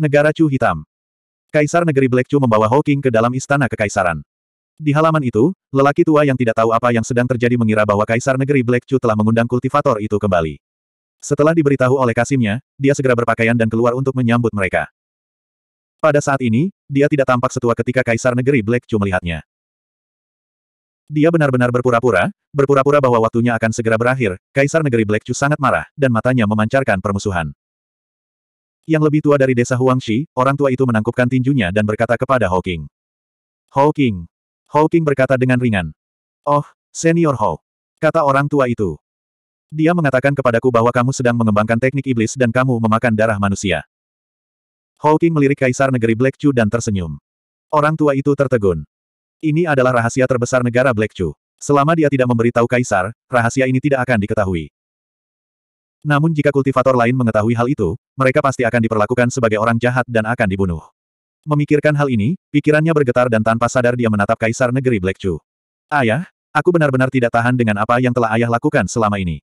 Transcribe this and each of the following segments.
Negara Chu Hitam. Kaisar negeri Black Chu membawa Hawking ke dalam istana kekaisaran. Di halaman itu, lelaki tua yang tidak tahu apa yang sedang terjadi mengira bahwa kaisar negeri Black Chu telah mengundang kultivator itu kembali. Setelah diberitahu oleh Kasimnya, dia segera berpakaian dan keluar untuk menyambut mereka. Pada saat ini, dia tidak tampak setua ketika kaisar negeri Black Chu melihatnya. Dia benar-benar berpura-pura, berpura-pura bahwa waktunya akan segera berakhir, kaisar negeri Black Chu sangat marah, dan matanya memancarkan permusuhan. Yang lebih tua dari desa Huangshi, orang tua itu menangkupkan tinjunya dan berkata kepada Hawking. Hawking. Hawking berkata dengan ringan. Oh, senior Hao. Kata orang tua itu. Dia mengatakan kepadaku bahwa kamu sedang mengembangkan teknik iblis dan kamu memakan darah manusia. Hawking melirik kaisar negeri Black Chu dan tersenyum. Orang tua itu tertegun. Ini adalah rahasia terbesar negara Black Chu. Selama dia tidak memberitahu kaisar, rahasia ini tidak akan diketahui. Namun jika kultivator lain mengetahui hal itu, mereka pasti akan diperlakukan sebagai orang jahat dan akan dibunuh. Memikirkan hal ini, pikirannya bergetar dan tanpa sadar dia menatap kaisar negeri Black Chu. Ayah, aku benar-benar tidak tahan dengan apa yang telah ayah lakukan selama ini.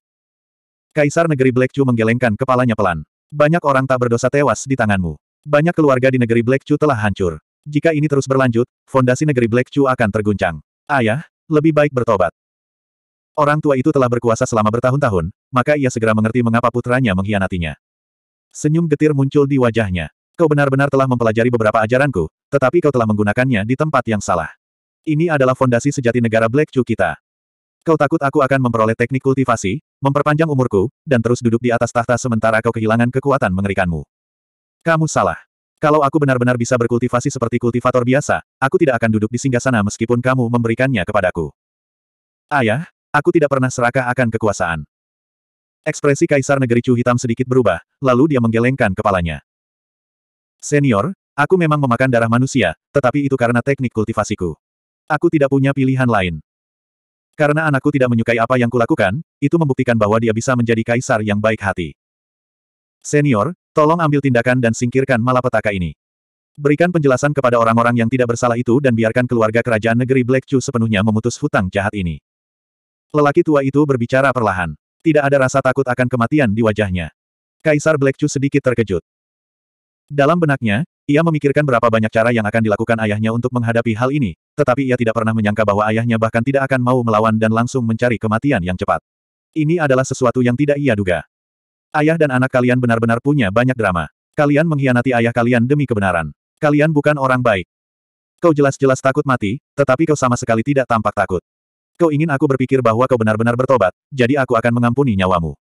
Kaisar negeri Black Chu menggelengkan kepalanya pelan. Banyak orang tak berdosa tewas di tanganmu. Banyak keluarga di negeri Black Chu telah hancur. Jika ini terus berlanjut, fondasi negeri Black Chu akan terguncang. Ayah, lebih baik bertobat. Orang tua itu telah berkuasa selama bertahun-tahun, maka ia segera mengerti mengapa putranya mengkhianatinya. Senyum getir muncul di wajahnya. Kau benar-benar telah mempelajari beberapa ajaranku, tetapi kau telah menggunakannya di tempat yang salah. Ini adalah fondasi sejati negara Black Chu kita. Kau takut aku akan memperoleh teknik kultivasi, memperpanjang umurku, dan terus duduk di atas tahta sementara kau kehilangan kekuatan mengerikanmu. Kamu salah. Kalau aku benar-benar bisa berkultivasi seperti kultivator biasa, aku tidak akan duduk di singgasana meskipun kamu memberikannya kepadaku. Ayah, Aku tidak pernah serakah akan kekuasaan. Ekspresi Kaisar Negeri Chu hitam sedikit berubah, lalu dia menggelengkan kepalanya. Senior, aku memang memakan darah manusia, tetapi itu karena teknik kultivasiku. Aku tidak punya pilihan lain. Karena anakku tidak menyukai apa yang kulakukan, itu membuktikan bahwa dia bisa menjadi kaisar yang baik hati. Senior, tolong ambil tindakan dan singkirkan malapetaka ini. Berikan penjelasan kepada orang-orang yang tidak bersalah itu dan biarkan keluarga kerajaan negeri Black Chu sepenuhnya memutus hutang jahat ini. Lelaki tua itu berbicara perlahan. Tidak ada rasa takut akan kematian di wajahnya. Kaisar Black Chu sedikit terkejut. Dalam benaknya, ia memikirkan berapa banyak cara yang akan dilakukan ayahnya untuk menghadapi hal ini, tetapi ia tidak pernah menyangka bahwa ayahnya bahkan tidak akan mau melawan dan langsung mencari kematian yang cepat. Ini adalah sesuatu yang tidak ia duga. Ayah dan anak kalian benar-benar punya banyak drama. Kalian mengkhianati ayah kalian demi kebenaran. Kalian bukan orang baik. Kau jelas-jelas takut mati, tetapi kau sama sekali tidak tampak takut. Kau ingin aku berpikir bahwa kau benar-benar bertobat, jadi aku akan mengampuni nyawamu.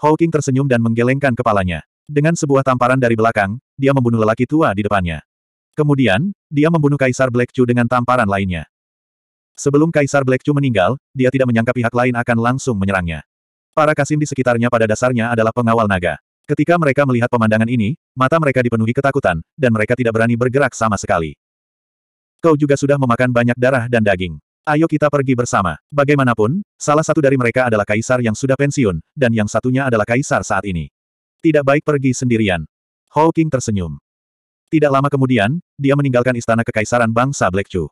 Hawking tersenyum dan menggelengkan kepalanya. Dengan sebuah tamparan dari belakang, dia membunuh lelaki tua di depannya. Kemudian, dia membunuh Kaisar Black Chu dengan tamparan lainnya. Sebelum Kaisar Black Chu meninggal, dia tidak menyangka pihak lain akan langsung menyerangnya. Para kasim di sekitarnya pada dasarnya adalah pengawal naga. Ketika mereka melihat pemandangan ini, mata mereka dipenuhi ketakutan, dan mereka tidak berani bergerak sama sekali. Kau juga sudah memakan banyak darah dan daging. Ayo kita pergi bersama. Bagaimanapun, salah satu dari mereka adalah kaisar yang sudah pensiun, dan yang satunya adalah kaisar saat ini. Tidak baik pergi sendirian. Hawking tersenyum. Tidak lama kemudian, dia meninggalkan istana kekaisaran bangsa Black Chu.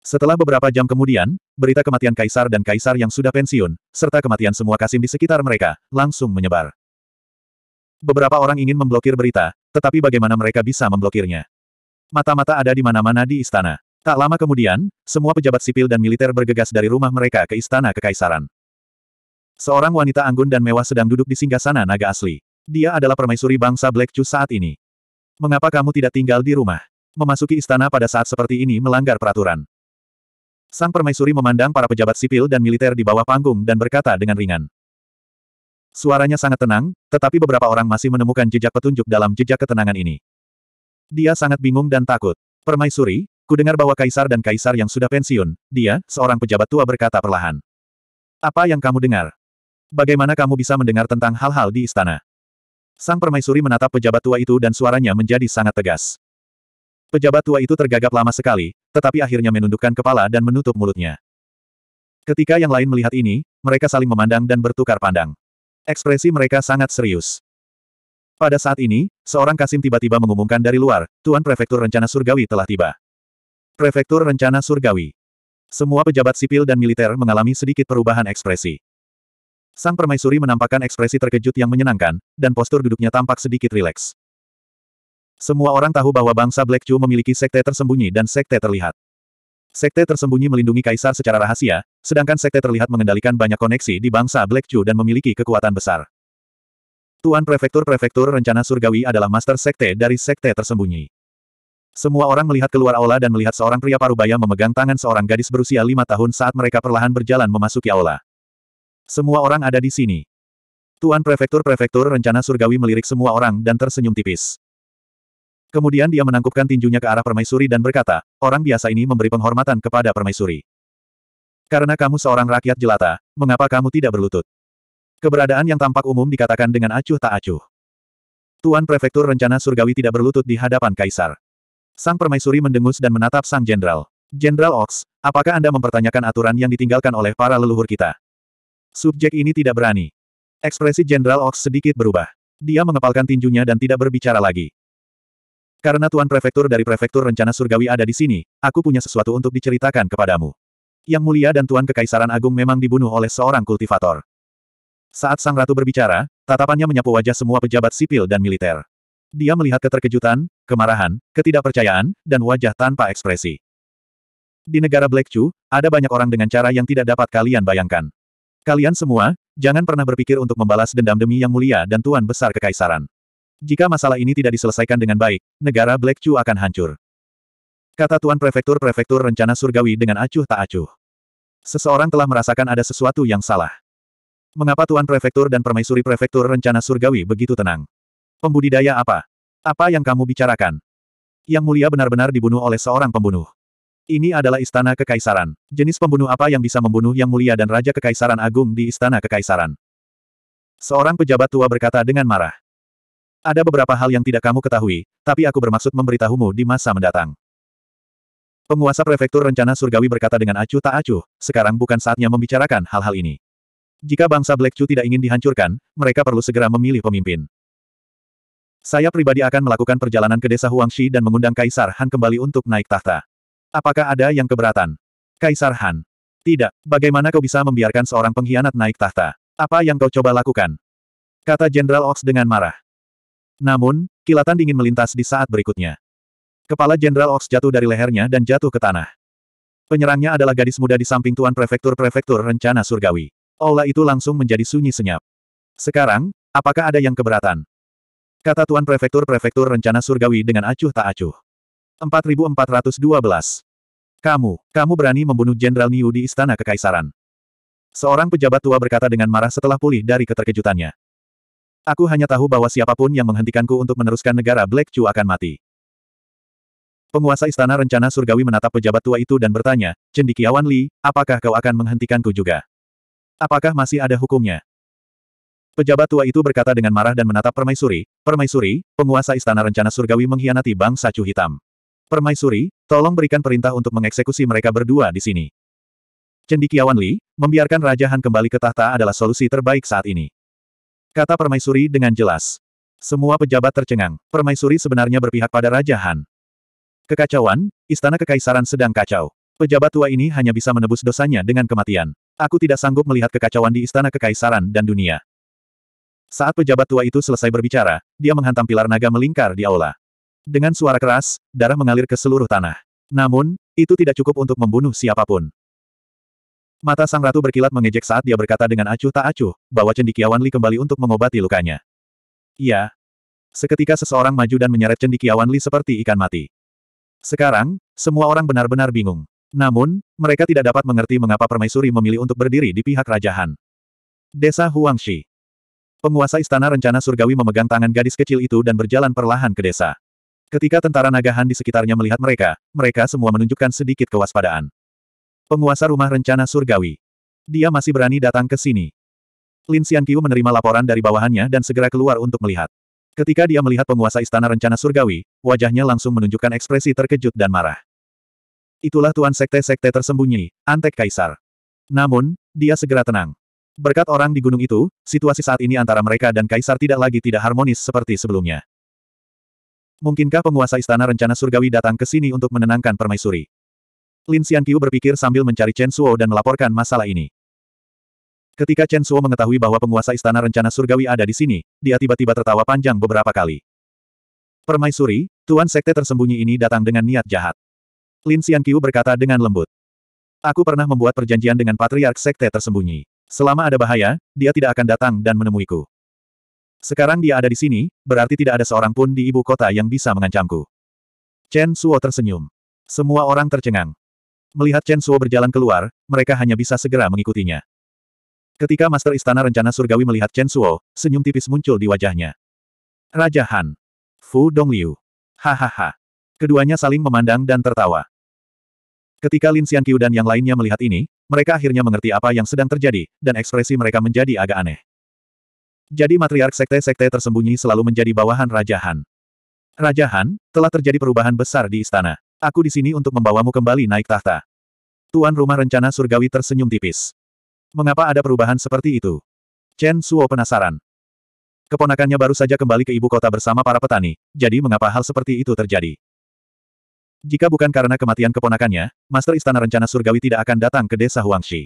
Setelah beberapa jam kemudian, berita kematian kaisar dan kaisar yang sudah pensiun, serta kematian semua kasim di sekitar mereka, langsung menyebar. Beberapa orang ingin memblokir berita, tetapi bagaimana mereka bisa memblokirnya? Mata-mata ada di mana-mana di istana. Tak lama kemudian, semua pejabat sipil dan militer bergegas dari rumah mereka ke istana kekaisaran. Seorang wanita anggun dan mewah sedang duduk di singgasana naga asli. Dia adalah permaisuri bangsa Black Chu saat ini. Mengapa kamu tidak tinggal di rumah? Memasuki istana pada saat seperti ini melanggar peraturan. Sang permaisuri memandang para pejabat sipil dan militer di bawah panggung dan berkata dengan ringan. Suaranya sangat tenang, tetapi beberapa orang masih menemukan jejak petunjuk dalam jejak ketenangan ini. Dia sangat bingung dan takut. Permaisuri, Ku dengar bahwa kaisar dan kaisar yang sudah pensiun, dia, seorang pejabat tua berkata perlahan. Apa yang kamu dengar? Bagaimana kamu bisa mendengar tentang hal-hal di istana? Sang permaisuri menatap pejabat tua itu dan suaranya menjadi sangat tegas. Pejabat tua itu tergagap lama sekali, tetapi akhirnya menundukkan kepala dan menutup mulutnya. Ketika yang lain melihat ini, mereka saling memandang dan bertukar pandang. Ekspresi mereka sangat serius. Pada saat ini, seorang kasim tiba-tiba mengumumkan dari luar, Tuan Prefektur Rencana Surgawi telah tiba. Prefektur Rencana Surgawi. Semua pejabat sipil dan militer mengalami sedikit perubahan ekspresi. Sang permaisuri menampakkan ekspresi terkejut yang menyenangkan, dan postur duduknya tampak sedikit rileks. Semua orang tahu bahwa bangsa Black Chu memiliki sekte tersembunyi dan sekte terlihat. Sekte tersembunyi melindungi kaisar secara rahasia, sedangkan sekte terlihat mengendalikan banyak koneksi di bangsa Black Chu dan memiliki kekuatan besar. Tuan Prefektur Prefektur Rencana Surgawi adalah master sekte dari sekte tersembunyi. Semua orang melihat keluar aula dan melihat seorang pria parubaya memegang tangan seorang gadis berusia lima tahun saat mereka perlahan berjalan memasuki aula. Semua orang ada di sini. Tuan Prefektur-Prefektur Rencana Surgawi melirik semua orang dan tersenyum tipis. Kemudian dia menangkupkan tinjunya ke arah permaisuri dan berkata, orang biasa ini memberi penghormatan kepada permaisuri. Karena kamu seorang rakyat jelata, mengapa kamu tidak berlutut? Keberadaan yang tampak umum dikatakan dengan acuh tak acuh. Tuan Prefektur Rencana Surgawi tidak berlutut di hadapan Kaisar. Sang permaisuri mendengus dan menatap sang jenderal. Jenderal Ox, apakah Anda mempertanyakan aturan yang ditinggalkan oleh para leluhur kita? Subjek ini tidak berani. Ekspresi Jenderal Ox sedikit berubah. Dia mengepalkan tinjunya dan tidak berbicara lagi. Karena Tuan Prefektur dari Prefektur Rencana Surgawi ada di sini, aku punya sesuatu untuk diceritakan kepadamu. Yang mulia dan Tuan Kekaisaran Agung memang dibunuh oleh seorang kultivator. Saat Sang Ratu berbicara, tatapannya menyapu wajah semua pejabat sipil dan militer. Dia melihat keterkejutan, kemarahan, ketidakpercayaan, dan wajah tanpa ekspresi. Di negara Black Chu, ada banyak orang dengan cara yang tidak dapat kalian bayangkan. Kalian semua, jangan pernah berpikir untuk membalas dendam demi yang mulia dan tuan besar kekaisaran. Jika masalah ini tidak diselesaikan dengan baik, negara Black Chu akan hancur. Kata Tuan Prefektur-Prefektur Rencana Surgawi dengan acuh tak acuh. Seseorang telah merasakan ada sesuatu yang salah. Mengapa Tuan Prefektur dan Permaisuri Prefektur Rencana Surgawi begitu tenang? Pembudidaya apa? Apa yang kamu bicarakan? Yang mulia benar-benar dibunuh oleh seorang pembunuh. Ini adalah istana kekaisaran. Jenis pembunuh apa yang bisa membunuh yang mulia dan raja kekaisaran agung di istana kekaisaran? Seorang pejabat tua berkata dengan marah. Ada beberapa hal yang tidak kamu ketahui, tapi aku bermaksud memberitahumu di masa mendatang. Penguasa prefektur rencana surgawi berkata dengan acuh tak acuh, sekarang bukan saatnya membicarakan hal-hal ini. Jika bangsa Black Chu tidak ingin dihancurkan, mereka perlu segera memilih pemimpin. Saya pribadi akan melakukan perjalanan ke desa Huangshi dan mengundang Kaisar Han kembali untuk naik tahta. Apakah ada yang keberatan? Kaisar Han. Tidak, bagaimana kau bisa membiarkan seorang pengkhianat naik tahta? Apa yang kau coba lakukan? Kata Jenderal Ox dengan marah. Namun, kilatan dingin melintas di saat berikutnya. Kepala Jenderal Ox jatuh dari lehernya dan jatuh ke tanah. Penyerangnya adalah gadis muda di samping Tuan Prefektur-Prefektur Rencana Surgawi. Aula itu langsung menjadi sunyi senyap. Sekarang, apakah ada yang keberatan? Kata Tuan Prefektur-Prefektur Rencana Surgawi dengan acuh tak acuh. 4412. Kamu, kamu berani membunuh Jenderal Niu di Istana Kekaisaran. Seorang pejabat tua berkata dengan marah setelah pulih dari keterkejutannya. Aku hanya tahu bahwa siapapun yang menghentikanku untuk meneruskan negara Black Chu akan mati. Penguasa Istana Rencana Surgawi menatap pejabat tua itu dan bertanya, Cendikiawan Li, apakah kau akan menghentikanku juga? Apakah masih ada hukumnya? Pejabat tua itu berkata dengan marah dan menatap permaisuri, Permaisuri, penguasa istana rencana surgawi mengkhianati bangsa Chu Hitam. Permaisuri, tolong berikan perintah untuk mengeksekusi mereka berdua di sini. Cendikiawan Li, membiarkan Raja Han kembali ke tahta adalah solusi terbaik saat ini. Kata permaisuri dengan jelas. Semua pejabat tercengang, permaisuri sebenarnya berpihak pada Raja Han. Kekacauan, istana kekaisaran sedang kacau. Pejabat tua ini hanya bisa menebus dosanya dengan kematian. Aku tidak sanggup melihat kekacauan di istana kekaisaran dan dunia. Saat pejabat tua itu selesai berbicara, dia menghantam pilar naga melingkar di aula. Dengan suara keras, darah mengalir ke seluruh tanah. Namun, itu tidak cukup untuk membunuh siapapun. Mata sang ratu berkilat mengejek saat dia berkata dengan acuh tak acuh, bahwa cendikiawan Li kembali untuk mengobati lukanya. Iya. Seketika seseorang maju dan menyeret cendikiawan Li seperti ikan mati. Sekarang, semua orang benar-benar bingung. Namun, mereka tidak dapat mengerti mengapa permaisuri memilih untuk berdiri di pihak rajahan. Desa Huangshi. Penguasa Istana Rencana Surgawi memegang tangan gadis kecil itu dan berjalan perlahan ke desa. Ketika tentara nagahan di sekitarnya melihat mereka, mereka semua menunjukkan sedikit kewaspadaan. Penguasa rumah rencana surgawi. Dia masih berani datang ke sini. Lin Xianqiu menerima laporan dari bawahannya dan segera keluar untuk melihat. Ketika dia melihat penguasa istana rencana surgawi, wajahnya langsung menunjukkan ekspresi terkejut dan marah. Itulah tuan sekte-sekte tersembunyi, Antek Kaisar. Namun, dia segera tenang. Berkat orang di gunung itu, situasi saat ini antara mereka dan Kaisar tidak lagi tidak harmonis seperti sebelumnya. Mungkinkah penguasa istana rencana surgawi datang ke sini untuk menenangkan permaisuri? Lin Xianqiu berpikir sambil mencari Chen Suo dan melaporkan masalah ini. Ketika Chen Suo mengetahui bahwa penguasa istana rencana surgawi ada di sini, dia tiba-tiba tertawa panjang beberapa kali. Permaisuri, Tuan Sekte tersembunyi ini datang dengan niat jahat. Lin Xianqiu berkata dengan lembut. Aku pernah membuat perjanjian dengan Patriark Sekte tersembunyi. Selama ada bahaya, dia tidak akan datang dan menemuiku. Sekarang dia ada di sini, berarti tidak ada seorang pun di ibu kota yang bisa mengancamku. Chen Suo tersenyum. Semua orang tercengang. Melihat Chen Suo berjalan keluar, mereka hanya bisa segera mengikutinya. Ketika Master Istana Rencana Surgawi melihat Chen Suo, senyum tipis muncul di wajahnya. Raja Han. Fu Dongliu. Hahaha. Keduanya saling memandang dan tertawa. Ketika Lin Xianqiu dan yang lainnya melihat ini, mereka akhirnya mengerti apa yang sedang terjadi, dan ekspresi mereka menjadi agak aneh. Jadi matriark sekte-sekte tersembunyi selalu menjadi bawahan Raja Han. Raja Han, telah terjadi perubahan besar di istana. Aku di sini untuk membawamu kembali naik tahta. Tuan rumah rencana surgawi tersenyum tipis. Mengapa ada perubahan seperti itu? Chen Suo penasaran. Keponakannya baru saja kembali ke ibu kota bersama para petani, jadi mengapa hal seperti itu terjadi? Jika bukan karena kematian keponakannya, Master Istana Rencana Surgawi tidak akan datang ke desa Huangshi.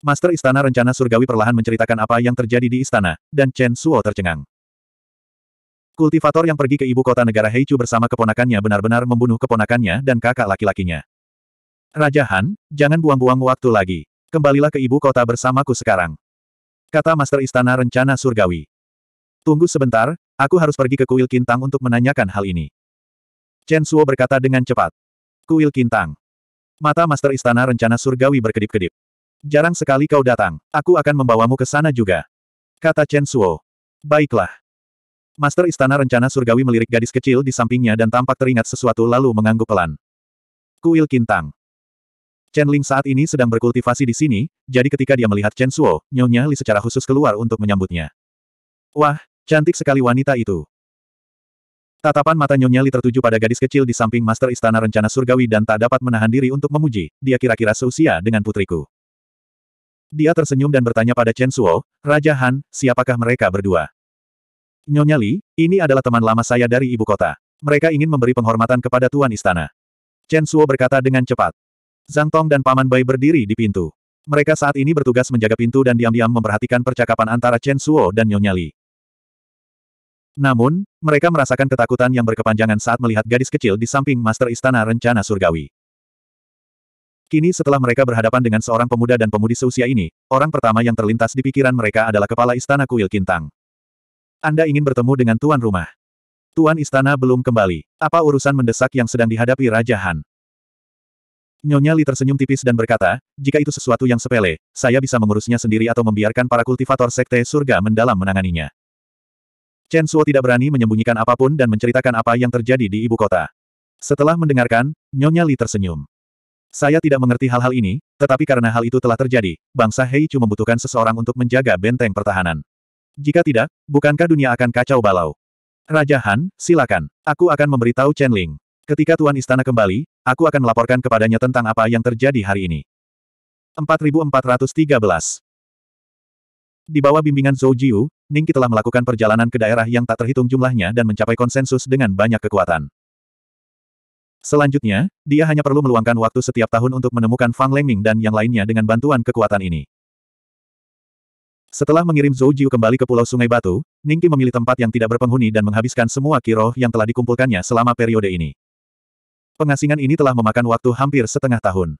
Master Istana Rencana Surgawi perlahan menceritakan apa yang terjadi di istana, dan Chen Suo tercengang. Kultivator yang pergi ke ibu kota negara Heichu bersama keponakannya benar-benar membunuh keponakannya dan kakak laki-lakinya. Raja Han, jangan buang-buang waktu lagi. Kembalilah ke ibu kota bersamaku sekarang. Kata Master Istana Rencana Surgawi. Tunggu sebentar, aku harus pergi ke kuil Kintang untuk menanyakan hal ini. Chen Suo berkata dengan cepat. Kuil Kintang. Mata Master Istana Rencana Surgawi berkedip-kedip. Jarang sekali kau datang, aku akan membawamu ke sana juga. Kata Chen Suo. Baiklah. Master Istana Rencana Surgawi melirik gadis kecil di sampingnya dan tampak teringat sesuatu lalu mengangguk pelan. Kuil Kintang. Chen Ling saat ini sedang berkultivasi di sini, jadi ketika dia melihat Chen Suo, Nyonya Li secara khusus keluar untuk menyambutnya. Wah, cantik sekali wanita itu. Tatapan mata Nyonya Li tertuju pada gadis kecil di samping Master Istana Rencana Surgawi dan tak dapat menahan diri untuk memuji, dia kira-kira seusia dengan putriku. Dia tersenyum dan bertanya pada Chen Suo, Raja Han, siapakah mereka berdua? Nyonya Li, ini adalah teman lama saya dari ibu kota. Mereka ingin memberi penghormatan kepada Tuan Istana. Chen Suo berkata dengan cepat. Zhang Tong dan Paman Bai berdiri di pintu. Mereka saat ini bertugas menjaga pintu dan diam-diam memperhatikan percakapan antara Chen Suo dan Nyonya Li. Namun, mereka merasakan ketakutan yang berkepanjangan saat melihat gadis kecil di samping Master Istana Rencana Surgawi. Kini setelah mereka berhadapan dengan seorang pemuda dan pemudi seusia ini, orang pertama yang terlintas di pikiran mereka adalah Kepala Istana Kuil Kintang. Anda ingin bertemu dengan Tuan Rumah. Tuan Istana belum kembali. Apa urusan mendesak yang sedang dihadapi Raja Han? Nyonya Li tersenyum tipis dan berkata, jika itu sesuatu yang sepele, saya bisa mengurusnya sendiri atau membiarkan para kultivator Sekte Surga mendalam menanganinya. Chen Suo tidak berani menyembunyikan apapun dan menceritakan apa yang terjadi di ibu kota. Setelah mendengarkan, Nyonya Li tersenyum. Saya tidak mengerti hal-hal ini, tetapi karena hal itu telah terjadi, bangsa Hei Chu membutuhkan seseorang untuk menjaga benteng pertahanan. Jika tidak, bukankah dunia akan kacau balau? Raja Han, silakan. Aku akan memberitahu Chen Ling. Ketika Tuan Istana kembali, aku akan melaporkan kepadanya tentang apa yang terjadi hari ini. 4413 di bawah bimbingan Zhou Jiu, Ningki telah melakukan perjalanan ke daerah yang tak terhitung jumlahnya dan mencapai konsensus dengan banyak kekuatan. Selanjutnya, dia hanya perlu meluangkan waktu setiap tahun untuk menemukan Fang Lengming dan yang lainnya dengan bantuan kekuatan ini. Setelah mengirim Zhou Jiu kembali ke Pulau Sungai Batu, Ningki memilih tempat yang tidak berpenghuni dan menghabiskan semua kiroh yang telah dikumpulkannya selama periode ini. Pengasingan ini telah memakan waktu hampir setengah tahun.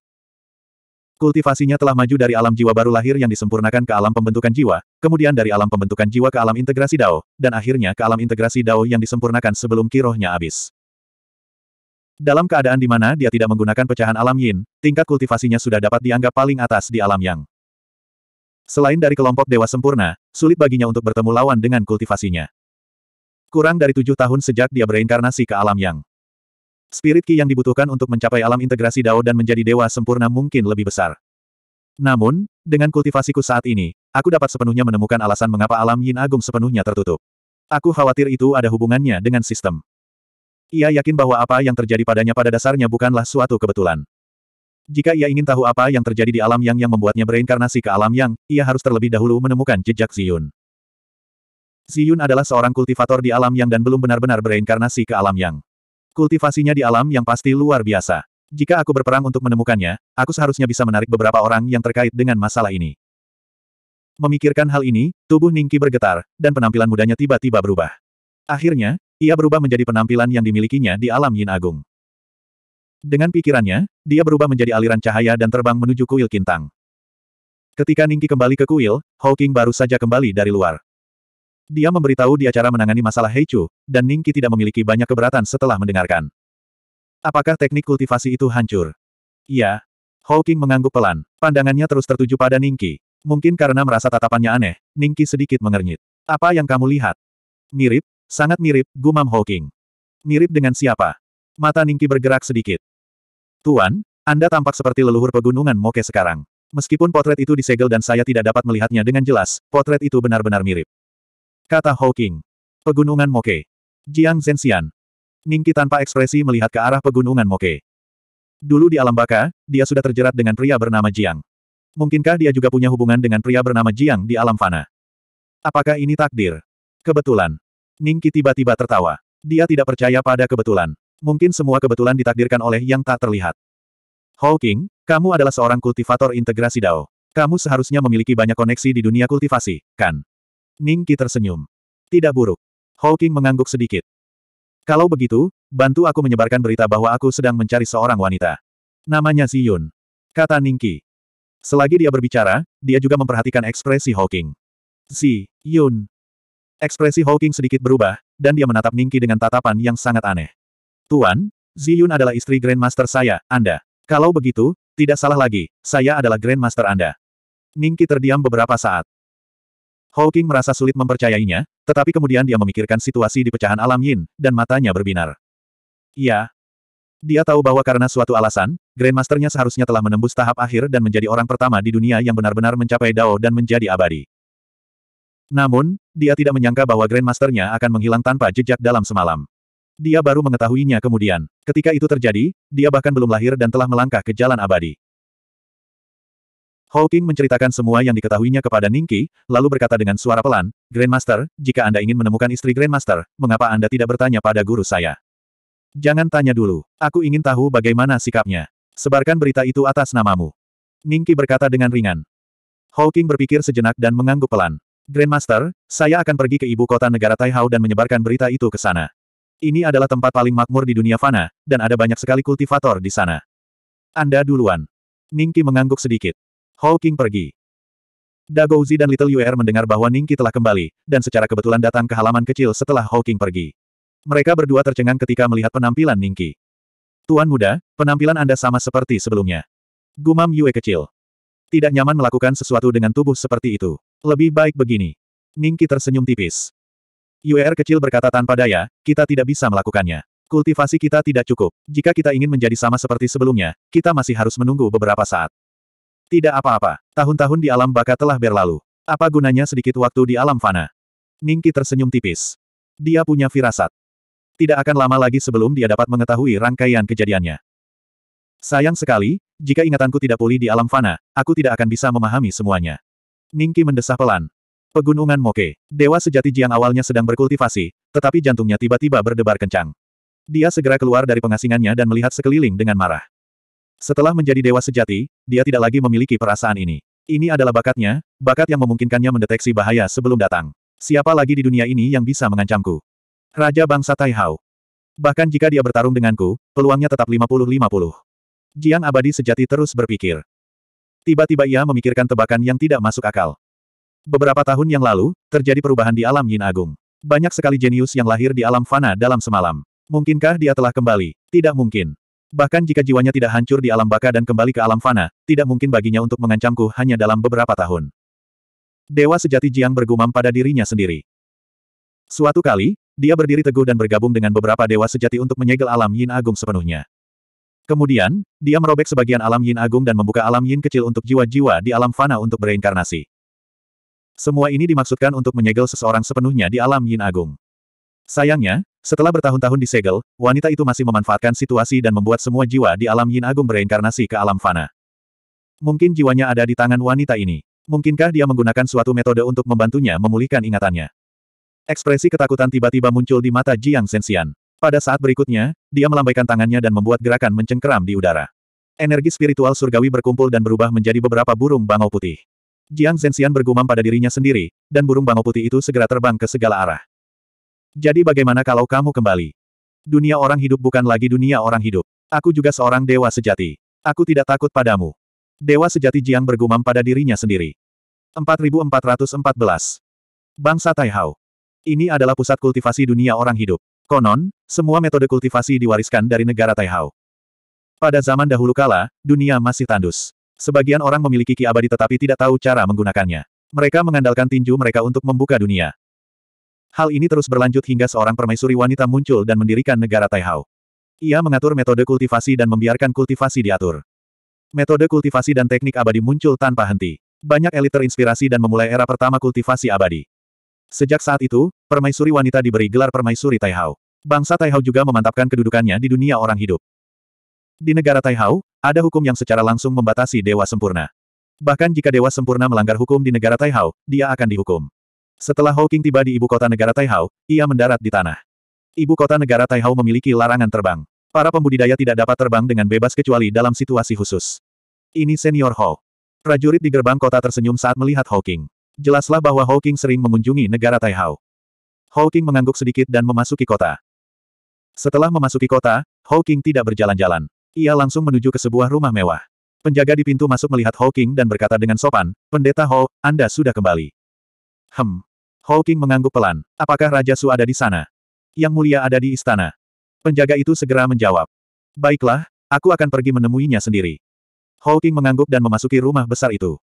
Kultivasinya telah maju dari alam jiwa baru lahir yang disempurnakan ke alam pembentukan jiwa, kemudian dari alam pembentukan jiwa ke alam integrasi Dao, dan akhirnya ke alam integrasi Dao yang disempurnakan sebelum kirohnya habis. Dalam keadaan di mana dia tidak menggunakan pecahan alam yin, tingkat kultivasinya sudah dapat dianggap paling atas di alam yang. Selain dari kelompok dewa sempurna, sulit baginya untuk bertemu lawan dengan kultivasinya. Kurang dari tujuh tahun sejak dia bereinkarnasi ke alam yang. Spirit Ki yang dibutuhkan untuk mencapai alam integrasi Dao dan menjadi dewa sempurna mungkin lebih besar. Namun, dengan kultivasiku saat ini, aku dapat sepenuhnya menemukan alasan mengapa alam Yin Agung sepenuhnya tertutup. Aku khawatir itu ada hubungannya dengan sistem. Ia yakin bahwa apa yang terjadi padanya pada dasarnya bukanlah suatu kebetulan. Jika ia ingin tahu apa yang terjadi di alam yang yang membuatnya bereinkarnasi ke alam yang, ia harus terlebih dahulu menemukan jejak Ziyun. Ziyun adalah seorang kultivator di alam yang dan belum benar-benar bereinkarnasi ke alam yang. Kultivasinya di alam yang pasti luar biasa. Jika aku berperang untuk menemukannya, aku seharusnya bisa menarik beberapa orang yang terkait dengan masalah ini. Memikirkan hal ini, tubuh Ningki bergetar, dan penampilan mudanya tiba-tiba berubah. Akhirnya, ia berubah menjadi penampilan yang dimilikinya di alam Yin Agung. Dengan pikirannya, dia berubah menjadi aliran cahaya dan terbang menuju kuil Kintang. Ketika Ningki kembali ke kuil, Hawking baru saja kembali dari luar. Dia memberitahu dia cara menangani masalah Heichu, dan Ningki tidak memiliki banyak keberatan setelah mendengarkan. Apakah teknik kultivasi itu hancur? Iya. Hawking mengangguk pelan. Pandangannya terus tertuju pada Ningki. Mungkin karena merasa tatapannya aneh, Ningki sedikit mengernyit. Apa yang kamu lihat? Mirip, sangat mirip, gumam Hawking. Mirip dengan siapa? Mata Ningki bergerak sedikit. Tuan, Anda tampak seperti leluhur pegunungan Moke sekarang. Meskipun potret itu disegel dan saya tidak dapat melihatnya dengan jelas, potret itu benar-benar mirip. Kata Hawking. Pegunungan Moke. Jiang Zhenxian. Ningki tanpa ekspresi melihat ke arah pegunungan Moke. Dulu di alam baka, dia sudah terjerat dengan pria bernama Jiang. Mungkinkah dia juga punya hubungan dengan pria bernama Jiang di alam fana? Apakah ini takdir? Kebetulan. Ningki tiba-tiba tertawa. Dia tidak percaya pada kebetulan. Mungkin semua kebetulan ditakdirkan oleh yang tak terlihat. Hawking, kamu adalah seorang kultivator integrasi Dao. Kamu seharusnya memiliki banyak koneksi di dunia kultivasi, kan? Ning Qi tersenyum. Tidak buruk. Hawking mengangguk sedikit. Kalau begitu, bantu aku menyebarkan berita bahwa aku sedang mencari seorang wanita. Namanya Yun. Kata Ning Qi. Selagi dia berbicara, dia juga memperhatikan ekspresi Hawking. Zi, Yun. Ekspresi Hawking sedikit berubah, dan dia menatap Ning Qi dengan tatapan yang sangat aneh. Tuan, Zi Yun adalah istri Grandmaster saya, Anda. Kalau begitu, tidak salah lagi, saya adalah Grandmaster Anda. Ning Qi terdiam beberapa saat. Hawking merasa sulit mempercayainya, tetapi kemudian dia memikirkan situasi di pecahan alam Yin, dan matanya berbinar. Ya, Dia tahu bahwa karena suatu alasan, Grandmasternya seharusnya telah menembus tahap akhir dan menjadi orang pertama di dunia yang benar-benar mencapai Dao dan menjadi abadi. Namun, dia tidak menyangka bahwa Grandmasternya akan menghilang tanpa jejak dalam semalam. Dia baru mengetahuinya kemudian. Ketika itu terjadi, dia bahkan belum lahir dan telah melangkah ke jalan abadi. Hawking menceritakan semua yang diketahuinya kepada Ningki, lalu berkata dengan suara pelan, Grandmaster, jika Anda ingin menemukan istri Grandmaster, mengapa Anda tidak bertanya pada guru saya? Jangan tanya dulu, aku ingin tahu bagaimana sikapnya. Sebarkan berita itu atas namamu. Ningki berkata dengan ringan. Hawking berpikir sejenak dan mengangguk pelan. Grandmaster, saya akan pergi ke ibu kota negara Taihao dan menyebarkan berita itu ke sana. Ini adalah tempat paling makmur di dunia fana, dan ada banyak sekali kultivator di sana. Anda duluan. Ningki mengangguk sedikit. Hawking pergi. Dagouzi dan Little Yuer mendengar bahwa Ningki telah kembali, dan secara kebetulan datang ke halaman kecil setelah Hawking pergi. Mereka berdua tercengang ketika melihat penampilan Ningki. Tuan muda, penampilan Anda sama seperti sebelumnya. Gumam Yue kecil. Tidak nyaman melakukan sesuatu dengan tubuh seperti itu. Lebih baik begini. Ningki tersenyum tipis. Yuer kecil berkata tanpa daya, kita tidak bisa melakukannya. Kultivasi kita tidak cukup. Jika kita ingin menjadi sama seperti sebelumnya, kita masih harus menunggu beberapa saat. Tidak apa-apa. Tahun-tahun di alam baka telah berlalu. Apa gunanya sedikit waktu di alam fana? Ningki tersenyum tipis. Dia punya firasat. Tidak akan lama lagi sebelum dia dapat mengetahui rangkaian kejadiannya. Sayang sekali, jika ingatanku tidak pulih di alam fana, aku tidak akan bisa memahami semuanya. Ningki mendesah pelan. Pegunungan Moke, dewa sejati Jiang awalnya sedang berkultivasi, tetapi jantungnya tiba-tiba berdebar kencang. Dia segera keluar dari pengasingannya dan melihat sekeliling dengan marah. Setelah menjadi dewa sejati, dia tidak lagi memiliki perasaan ini. Ini adalah bakatnya, bakat yang memungkinkannya mendeteksi bahaya sebelum datang. Siapa lagi di dunia ini yang bisa mengancamku? Raja bangsa Taihao. Bahkan jika dia bertarung denganku, peluangnya tetap 50-50. Jiang abadi sejati terus berpikir. Tiba-tiba ia memikirkan tebakan yang tidak masuk akal. Beberapa tahun yang lalu, terjadi perubahan di alam Yin Agung. Banyak sekali jenius yang lahir di alam fana dalam semalam. Mungkinkah dia telah kembali? Tidak mungkin. Bahkan jika jiwanya tidak hancur di alam baka dan kembali ke alam fana, tidak mungkin baginya untuk mengancamku hanya dalam beberapa tahun. Dewa sejati Jiang bergumam pada dirinya sendiri. Suatu kali, dia berdiri teguh dan bergabung dengan beberapa dewa sejati untuk menyegel alam yin agung sepenuhnya. Kemudian, dia merobek sebagian alam yin agung dan membuka alam yin kecil untuk jiwa-jiwa di alam fana untuk bereinkarnasi. Semua ini dimaksudkan untuk menyegel seseorang sepenuhnya di alam yin agung. Sayangnya, setelah bertahun-tahun disegel, wanita itu masih memanfaatkan situasi dan membuat semua jiwa di alam Yin Agung bereinkarnasi ke alam fana. Mungkin jiwanya ada di tangan wanita ini. Mungkinkah dia menggunakan suatu metode untuk membantunya memulihkan ingatannya? Ekspresi ketakutan tiba-tiba muncul di mata Jiang Senxian. Pada saat berikutnya, dia melambaikan tangannya dan membuat gerakan mencengkeram di udara. Energi spiritual surgawi berkumpul dan berubah menjadi beberapa burung bangau putih. Jiang Zhenxian bergumam pada dirinya sendiri, dan burung bangau putih itu segera terbang ke segala arah. Jadi bagaimana kalau kamu kembali? Dunia orang hidup bukan lagi dunia orang hidup. Aku juga seorang dewa sejati. Aku tidak takut padamu. Dewa sejati Jiang bergumam pada dirinya sendiri. 4414 Bangsa Taihao. Ini adalah pusat kultivasi dunia orang hidup. Konon, semua metode kultivasi diwariskan dari negara Taihao. Pada zaman dahulu kala, dunia masih tandus. Sebagian orang memiliki ki abadi tetapi tidak tahu cara menggunakannya. Mereka mengandalkan tinju mereka untuk membuka dunia. Hal ini terus berlanjut hingga seorang permaisuri wanita muncul dan mendirikan negara Taihao. Ia mengatur metode kultivasi dan membiarkan kultivasi diatur. Metode kultivasi dan teknik abadi muncul tanpa henti. Banyak elit terinspirasi dan memulai era pertama kultivasi abadi. Sejak saat itu, permaisuri wanita diberi gelar permaisuri Taihao. Bangsa Taihao juga memantapkan kedudukannya di dunia orang hidup. Di negara Taihao, ada hukum yang secara langsung membatasi dewa sempurna. Bahkan jika dewa sempurna melanggar hukum di negara Taihao, dia akan dihukum. Setelah Hawking tiba di ibu kota negara Taihao, ia mendarat di tanah. Ibu kota negara Taihao memiliki larangan terbang. Para pembudidaya tidak dapat terbang dengan bebas kecuali dalam situasi khusus. Ini senior Haw. Prajurit di gerbang kota tersenyum saat melihat Hawking. Jelaslah bahwa Hawking sering mengunjungi negara Taihao. Hawking mengangguk sedikit dan memasuki kota. Setelah memasuki kota, Hawking tidak berjalan-jalan. Ia langsung menuju ke sebuah rumah mewah. Penjaga di pintu masuk melihat Hawking dan berkata dengan sopan, Pendeta Ho, Anda sudah kembali. Hem, Hawking mengangguk pelan. Apakah Raja Su ada di sana? Yang mulia ada di istana. Penjaga itu segera menjawab. Baiklah, aku akan pergi menemuinya sendiri. Hawking mengangguk dan memasuki rumah besar itu.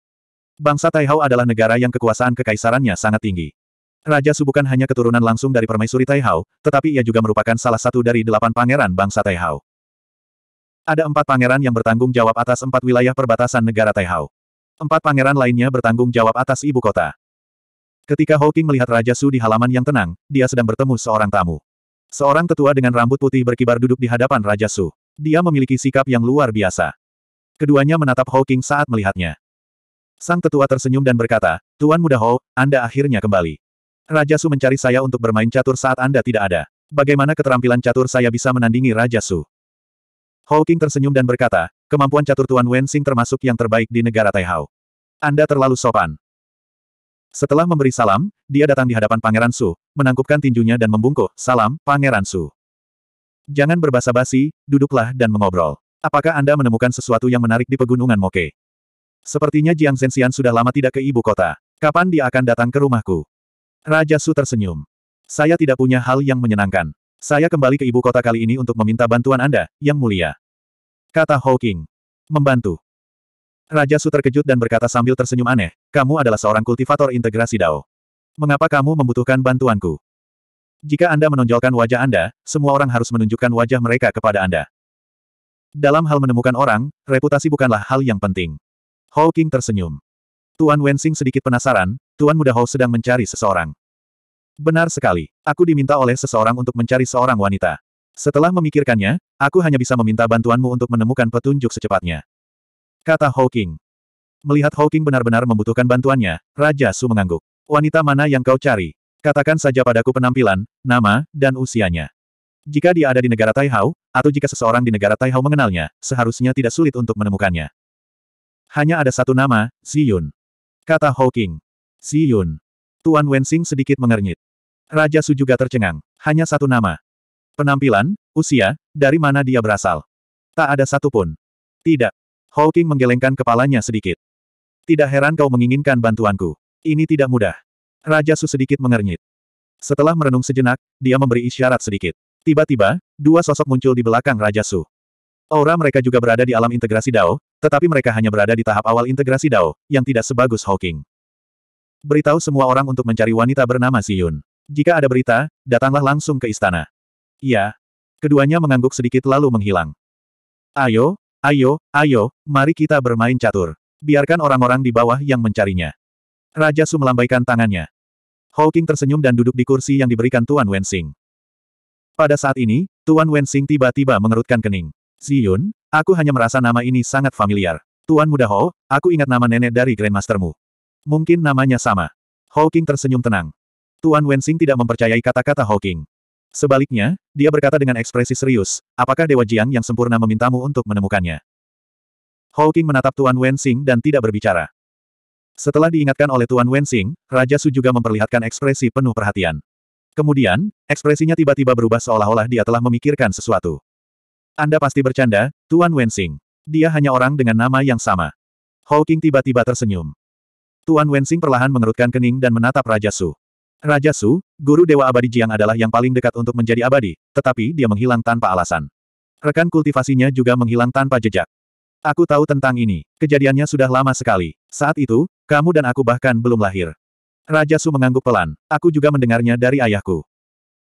Bangsa Taihao adalah negara yang kekuasaan kekaisarannya sangat tinggi. Raja Su bukan hanya keturunan langsung dari permaisuri Taihao, tetapi ia juga merupakan salah satu dari delapan pangeran bangsa Taihao. Ada empat pangeran yang bertanggung jawab atas empat wilayah perbatasan negara Taihao. Empat pangeran lainnya bertanggung jawab atas ibu kota. Ketika Hawking melihat Raja Su di halaman yang tenang, dia sedang bertemu seorang tamu. Seorang tetua dengan rambut putih berkibar duduk di hadapan Raja Su. Dia memiliki sikap yang luar biasa. Keduanya menatap Hawking saat melihatnya. Sang tetua tersenyum dan berkata, Tuan Muda Ho, Anda akhirnya kembali. Raja Su mencari saya untuk bermain catur saat Anda tidak ada. Bagaimana keterampilan catur saya bisa menandingi Raja Su? Hawking tersenyum dan berkata, kemampuan catur Tuan Wensing termasuk yang terbaik di negara Taihao. Anda terlalu sopan. Setelah memberi salam, dia datang di hadapan Pangeran Su, menangkupkan tinjunya dan membungkuk, salam, Pangeran Su. Jangan berbasa-basi, duduklah dan mengobrol. Apakah Anda menemukan sesuatu yang menarik di pegunungan Moke? Sepertinya Jiang Zhenxian sudah lama tidak ke ibu kota. Kapan dia akan datang ke rumahku? Raja Su tersenyum. Saya tidak punya hal yang menyenangkan. Saya kembali ke ibu kota kali ini untuk meminta bantuan Anda, Yang Mulia. Kata Hawking. Membantu. Raja Su terkejut dan berkata sambil tersenyum aneh, kamu adalah seorang kultivator integrasi Dao. Mengapa kamu membutuhkan bantuanku? Jika Anda menonjolkan wajah Anda, semua orang harus menunjukkan wajah mereka kepada Anda. Dalam hal menemukan orang, reputasi bukanlah hal yang penting. Hou King tersenyum. Tuan Wensing sedikit penasaran, Tuan Muda Hou sedang mencari seseorang. Benar sekali, aku diminta oleh seseorang untuk mencari seorang wanita. Setelah memikirkannya, aku hanya bisa meminta bantuanmu untuk menemukan petunjuk secepatnya kata Hawking. Melihat Hawking benar-benar membutuhkan bantuannya, Raja Su mengangguk. Wanita mana yang kau cari? Katakan saja padaku penampilan, nama, dan usianya. Jika dia ada di negara Taihao, atau jika seseorang di negara Taihao mengenalnya, seharusnya tidak sulit untuk menemukannya. Hanya ada satu nama, Yun. Kata Hawking. Yun. Tuan Wensing sedikit mengernyit. Raja Su juga tercengang. Hanya satu nama. Penampilan, usia, dari mana dia berasal. Tak ada satupun. Tidak. Hawking menggelengkan kepalanya sedikit. Tidak heran kau menginginkan bantuanku. Ini tidak mudah. Raja Su sedikit mengernyit. Setelah merenung sejenak, dia memberi isyarat sedikit. Tiba-tiba, dua sosok muncul di belakang Raja Su. Aura mereka juga berada di alam integrasi Dao, tetapi mereka hanya berada di tahap awal integrasi Dao, yang tidak sebagus Hawking. Beritahu semua orang untuk mencari wanita bernama Siyun. Jika ada berita, datanglah langsung ke istana. Iya. Keduanya mengangguk sedikit lalu menghilang. Ayo, Ayo, ayo, mari kita bermain catur. Biarkan orang-orang di bawah yang mencarinya. Raja Su melambaikan tangannya. Hawking tersenyum dan duduk di kursi yang diberikan Tuan Wensing. Pada saat ini, Tuan Wensing tiba-tiba mengerutkan kening. Ziyun, aku hanya merasa nama ini sangat familiar. Tuan Muda Ho, aku ingat nama nenek dari Grandmastermu. Mungkin namanya sama. Hawking tersenyum tenang. Tuan Wensing tidak mempercayai kata-kata Hawking. Sebaliknya, dia berkata dengan ekspresi serius, apakah Dewa Jiang yang sempurna memintamu untuk menemukannya? Hawking menatap Tuan Wensing dan tidak berbicara. Setelah diingatkan oleh Tuan Wensing, Raja Su juga memperlihatkan ekspresi penuh perhatian. Kemudian, ekspresinya tiba-tiba berubah seolah-olah dia telah memikirkan sesuatu. Anda pasti bercanda, Tuan Wensing. Dia hanya orang dengan nama yang sama. Hawking tiba-tiba tersenyum. Tuan Wensing perlahan mengerutkan kening dan menatap Raja Su. Raja Su, guru Dewa Abadi Jiang adalah yang paling dekat untuk menjadi abadi, tetapi dia menghilang tanpa alasan. Rekan kultivasinya juga menghilang tanpa jejak. Aku tahu tentang ini. Kejadiannya sudah lama sekali. Saat itu, kamu dan aku bahkan belum lahir. Raja Su mengangguk pelan. Aku juga mendengarnya dari ayahku.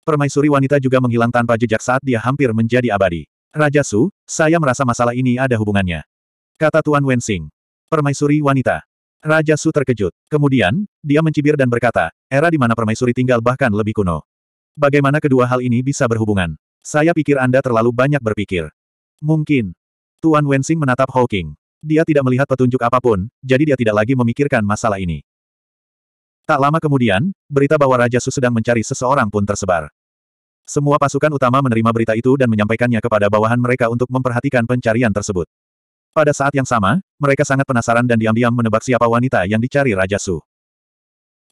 Permaisuri wanita juga menghilang tanpa jejak saat dia hampir menjadi abadi. Raja Su, saya merasa masalah ini ada hubungannya. Kata Tuan Wensing. Permaisuri wanita. Raja Su terkejut. Kemudian, dia mencibir dan berkata, era di mana permaisuri tinggal bahkan lebih kuno. Bagaimana kedua hal ini bisa berhubungan? Saya pikir Anda terlalu banyak berpikir. Mungkin. Tuan Wensing menatap Hawking. Dia tidak melihat petunjuk apapun, jadi dia tidak lagi memikirkan masalah ini. Tak lama kemudian, berita bahwa Raja Su sedang mencari seseorang pun tersebar. Semua pasukan utama menerima berita itu dan menyampaikannya kepada bawahan mereka untuk memperhatikan pencarian tersebut. Pada saat yang sama, mereka sangat penasaran dan diam-diam menebak siapa wanita yang dicari Raja Su.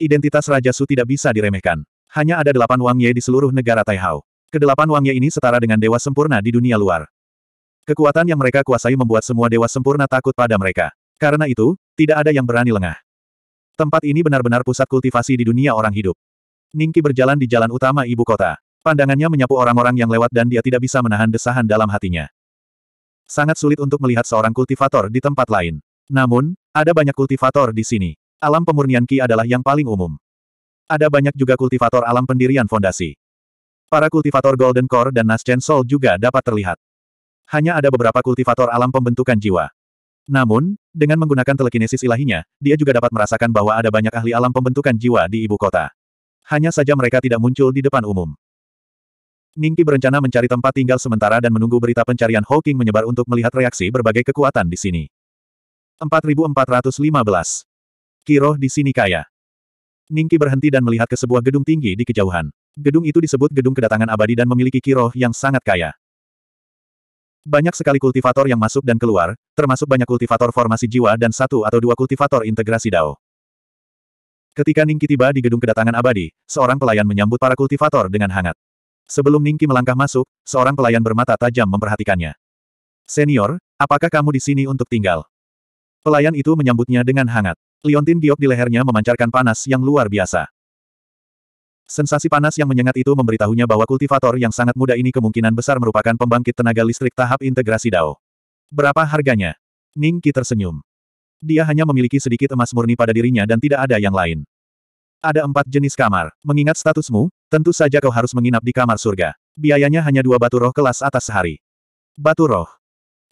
Identitas Raja Su tidak bisa diremehkan. Hanya ada delapan Wang Ye di seluruh negara Taihao. Kedelapan Wang Ye ini setara dengan dewa sempurna di dunia luar. Kekuatan yang mereka kuasai membuat semua dewa sempurna takut pada mereka. Karena itu, tidak ada yang berani lengah. Tempat ini benar-benar pusat kultivasi di dunia orang hidup. Ningki berjalan di jalan utama ibu kota. Pandangannya menyapu orang-orang yang lewat dan dia tidak bisa menahan desahan dalam hatinya. Sangat sulit untuk melihat seorang kultivator di tempat lain. Namun, ada banyak kultivator di sini. Alam pemurnian Ki adalah yang paling umum. Ada banyak juga kultivator alam pendirian fondasi. Para kultivator Golden Core dan Nascent Soul juga dapat terlihat. Hanya ada beberapa kultivator alam pembentukan jiwa. Namun, dengan menggunakan telekinesis ilahinya, dia juga dapat merasakan bahwa ada banyak ahli alam pembentukan jiwa di ibu kota. Hanya saja mereka tidak muncul di depan umum. Ningki berencana mencari tempat tinggal sementara dan menunggu berita pencarian Hawking menyebar untuk melihat reaksi berbagai kekuatan di sini. 4415. Kiroh di sini kaya. Ningki berhenti dan melihat ke sebuah gedung tinggi di kejauhan. Gedung itu disebut gedung kedatangan abadi dan memiliki kiroh yang sangat kaya. Banyak sekali kultivator yang masuk dan keluar, termasuk banyak kultivator formasi jiwa dan satu atau dua kultivator integrasi Dao. Ketika Ningki tiba di gedung kedatangan abadi, seorang pelayan menyambut para kultivator dengan hangat. Sebelum Ningki melangkah masuk, seorang pelayan bermata tajam memperhatikannya. Senior, apakah kamu di sini untuk tinggal? Pelayan itu menyambutnya dengan hangat. Liontin giok di lehernya memancarkan panas yang luar biasa. Sensasi panas yang menyengat itu memberitahunya bahwa kultivator yang sangat muda ini kemungkinan besar merupakan pembangkit tenaga listrik tahap integrasi Dao. Berapa harganya? Ningki tersenyum. Dia hanya memiliki sedikit emas murni pada dirinya dan tidak ada yang lain. Ada empat jenis kamar. Mengingat statusmu, tentu saja kau harus menginap di kamar surga. Biayanya hanya dua batu roh kelas atas sehari. Batu roh.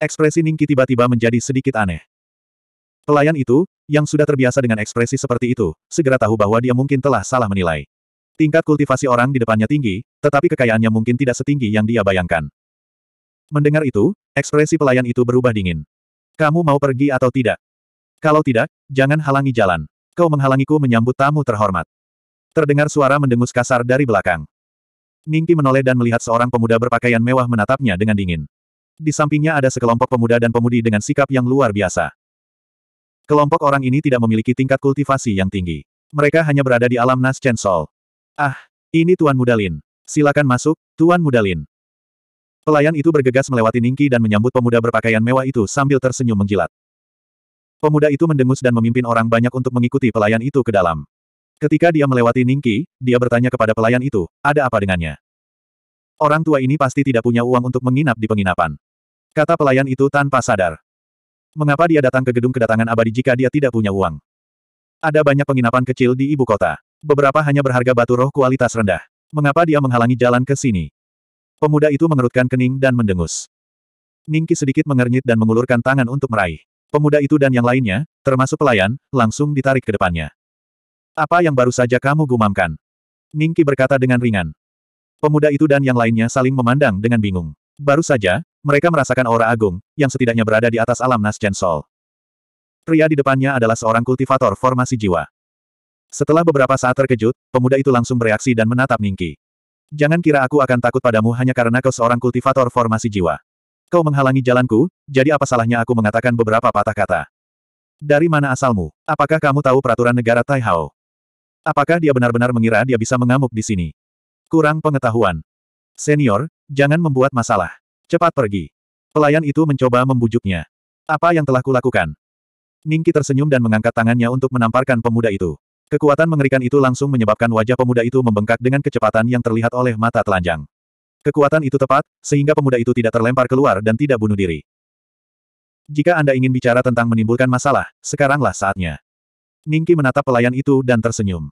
Ekspresi Ningki tiba-tiba menjadi sedikit aneh. Pelayan itu, yang sudah terbiasa dengan ekspresi seperti itu, segera tahu bahwa dia mungkin telah salah menilai. Tingkat kultivasi orang di depannya tinggi, tetapi kekayaannya mungkin tidak setinggi yang dia bayangkan. Mendengar itu, ekspresi pelayan itu berubah dingin. Kamu mau pergi atau tidak? Kalau tidak, jangan halangi jalan. Kau menghalangiku menyambut tamu terhormat. Terdengar suara mendengus kasar dari belakang. Ningki menoleh dan melihat seorang pemuda berpakaian mewah menatapnya dengan dingin. Di sampingnya ada sekelompok pemuda dan pemudi dengan sikap yang luar biasa. Kelompok orang ini tidak memiliki tingkat kultivasi yang tinggi. Mereka hanya berada di alam Nas Chen Ah, ini Tuan Mudalin. Silakan masuk, Tuan Mudalin. Pelayan itu bergegas melewati Ningki dan menyambut pemuda berpakaian mewah itu sambil tersenyum menggilat. Pemuda itu mendengus dan memimpin orang banyak untuk mengikuti pelayan itu ke dalam. Ketika dia melewati Ningki, dia bertanya kepada pelayan itu, ada apa dengannya? Orang tua ini pasti tidak punya uang untuk menginap di penginapan. Kata pelayan itu tanpa sadar. Mengapa dia datang ke gedung kedatangan abadi jika dia tidak punya uang? Ada banyak penginapan kecil di ibu kota. Beberapa hanya berharga batu roh kualitas rendah. Mengapa dia menghalangi jalan ke sini? Pemuda itu mengerutkan kening dan mendengus. Ningki sedikit mengernyit dan mengulurkan tangan untuk meraih. Pemuda itu dan yang lainnya, termasuk pelayan, langsung ditarik ke depannya. Apa yang baru saja kamu gumamkan? Ningki berkata dengan ringan. Pemuda itu dan yang lainnya saling memandang dengan bingung. Baru saja, mereka merasakan aura agung, yang setidaknya berada di atas alam Nasjen Sol. Pria di depannya adalah seorang kultivator formasi jiwa. Setelah beberapa saat terkejut, pemuda itu langsung bereaksi dan menatap Ningki. Jangan kira aku akan takut padamu hanya karena kau seorang kultivator formasi jiwa. Kau menghalangi jalanku, jadi apa salahnya aku mengatakan beberapa patah kata? Dari mana asalmu? Apakah kamu tahu peraturan negara Taihao? Apakah dia benar-benar mengira dia bisa mengamuk di sini? Kurang pengetahuan. Senior, jangan membuat masalah. Cepat pergi. Pelayan itu mencoba membujuknya. Apa yang telah kulakukan? Ningki tersenyum dan mengangkat tangannya untuk menamparkan pemuda itu. Kekuatan mengerikan itu langsung menyebabkan wajah pemuda itu membengkak dengan kecepatan yang terlihat oleh mata telanjang. Kekuatan itu tepat, sehingga pemuda itu tidak terlempar keluar dan tidak bunuh diri. Jika Anda ingin bicara tentang menimbulkan masalah, sekaranglah saatnya. Ningki menatap pelayan itu dan tersenyum.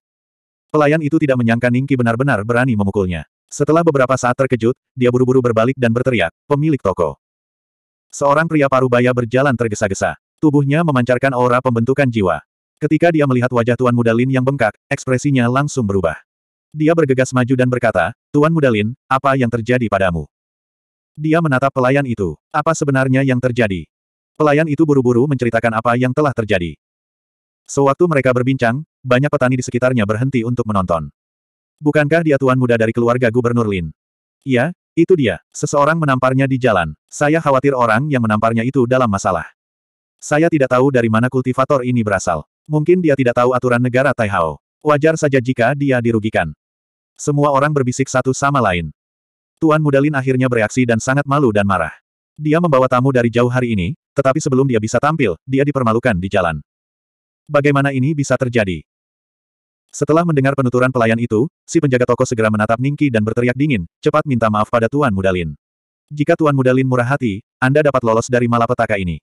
Pelayan itu tidak menyangka Ningki benar-benar berani memukulnya. Setelah beberapa saat terkejut, dia buru-buru berbalik dan berteriak, pemilik toko. Seorang pria paruh baya berjalan tergesa-gesa. Tubuhnya memancarkan aura pembentukan jiwa. Ketika dia melihat wajah Tuan Muda Lin yang bengkak, ekspresinya langsung berubah. Dia bergegas maju dan berkata, Tuan Mudalin, apa yang terjadi padamu? Dia menatap pelayan itu. Apa sebenarnya yang terjadi? Pelayan itu buru-buru menceritakan apa yang telah terjadi. Sewaktu mereka berbincang, banyak petani di sekitarnya berhenti untuk menonton. Bukankah dia tuan muda dari keluarga Gubernur Lin? Iya, itu dia. Seseorang menamparnya di jalan. Saya khawatir orang yang menamparnya itu dalam masalah. Saya tidak tahu dari mana kultivator ini berasal. Mungkin dia tidak tahu aturan negara Taihao. Wajar saja jika dia dirugikan. Semua orang berbisik satu sama lain. Tuan Mudalin akhirnya bereaksi dan sangat malu dan marah. Dia membawa tamu dari jauh hari ini, tetapi sebelum dia bisa tampil, dia dipermalukan di jalan. Bagaimana ini bisa terjadi? Setelah mendengar penuturan pelayan itu, si penjaga toko segera menatap Ningki dan berteriak dingin, cepat minta maaf pada Tuan Mudalin. Jika Tuan Mudalin murah hati, Anda dapat lolos dari malapetaka ini.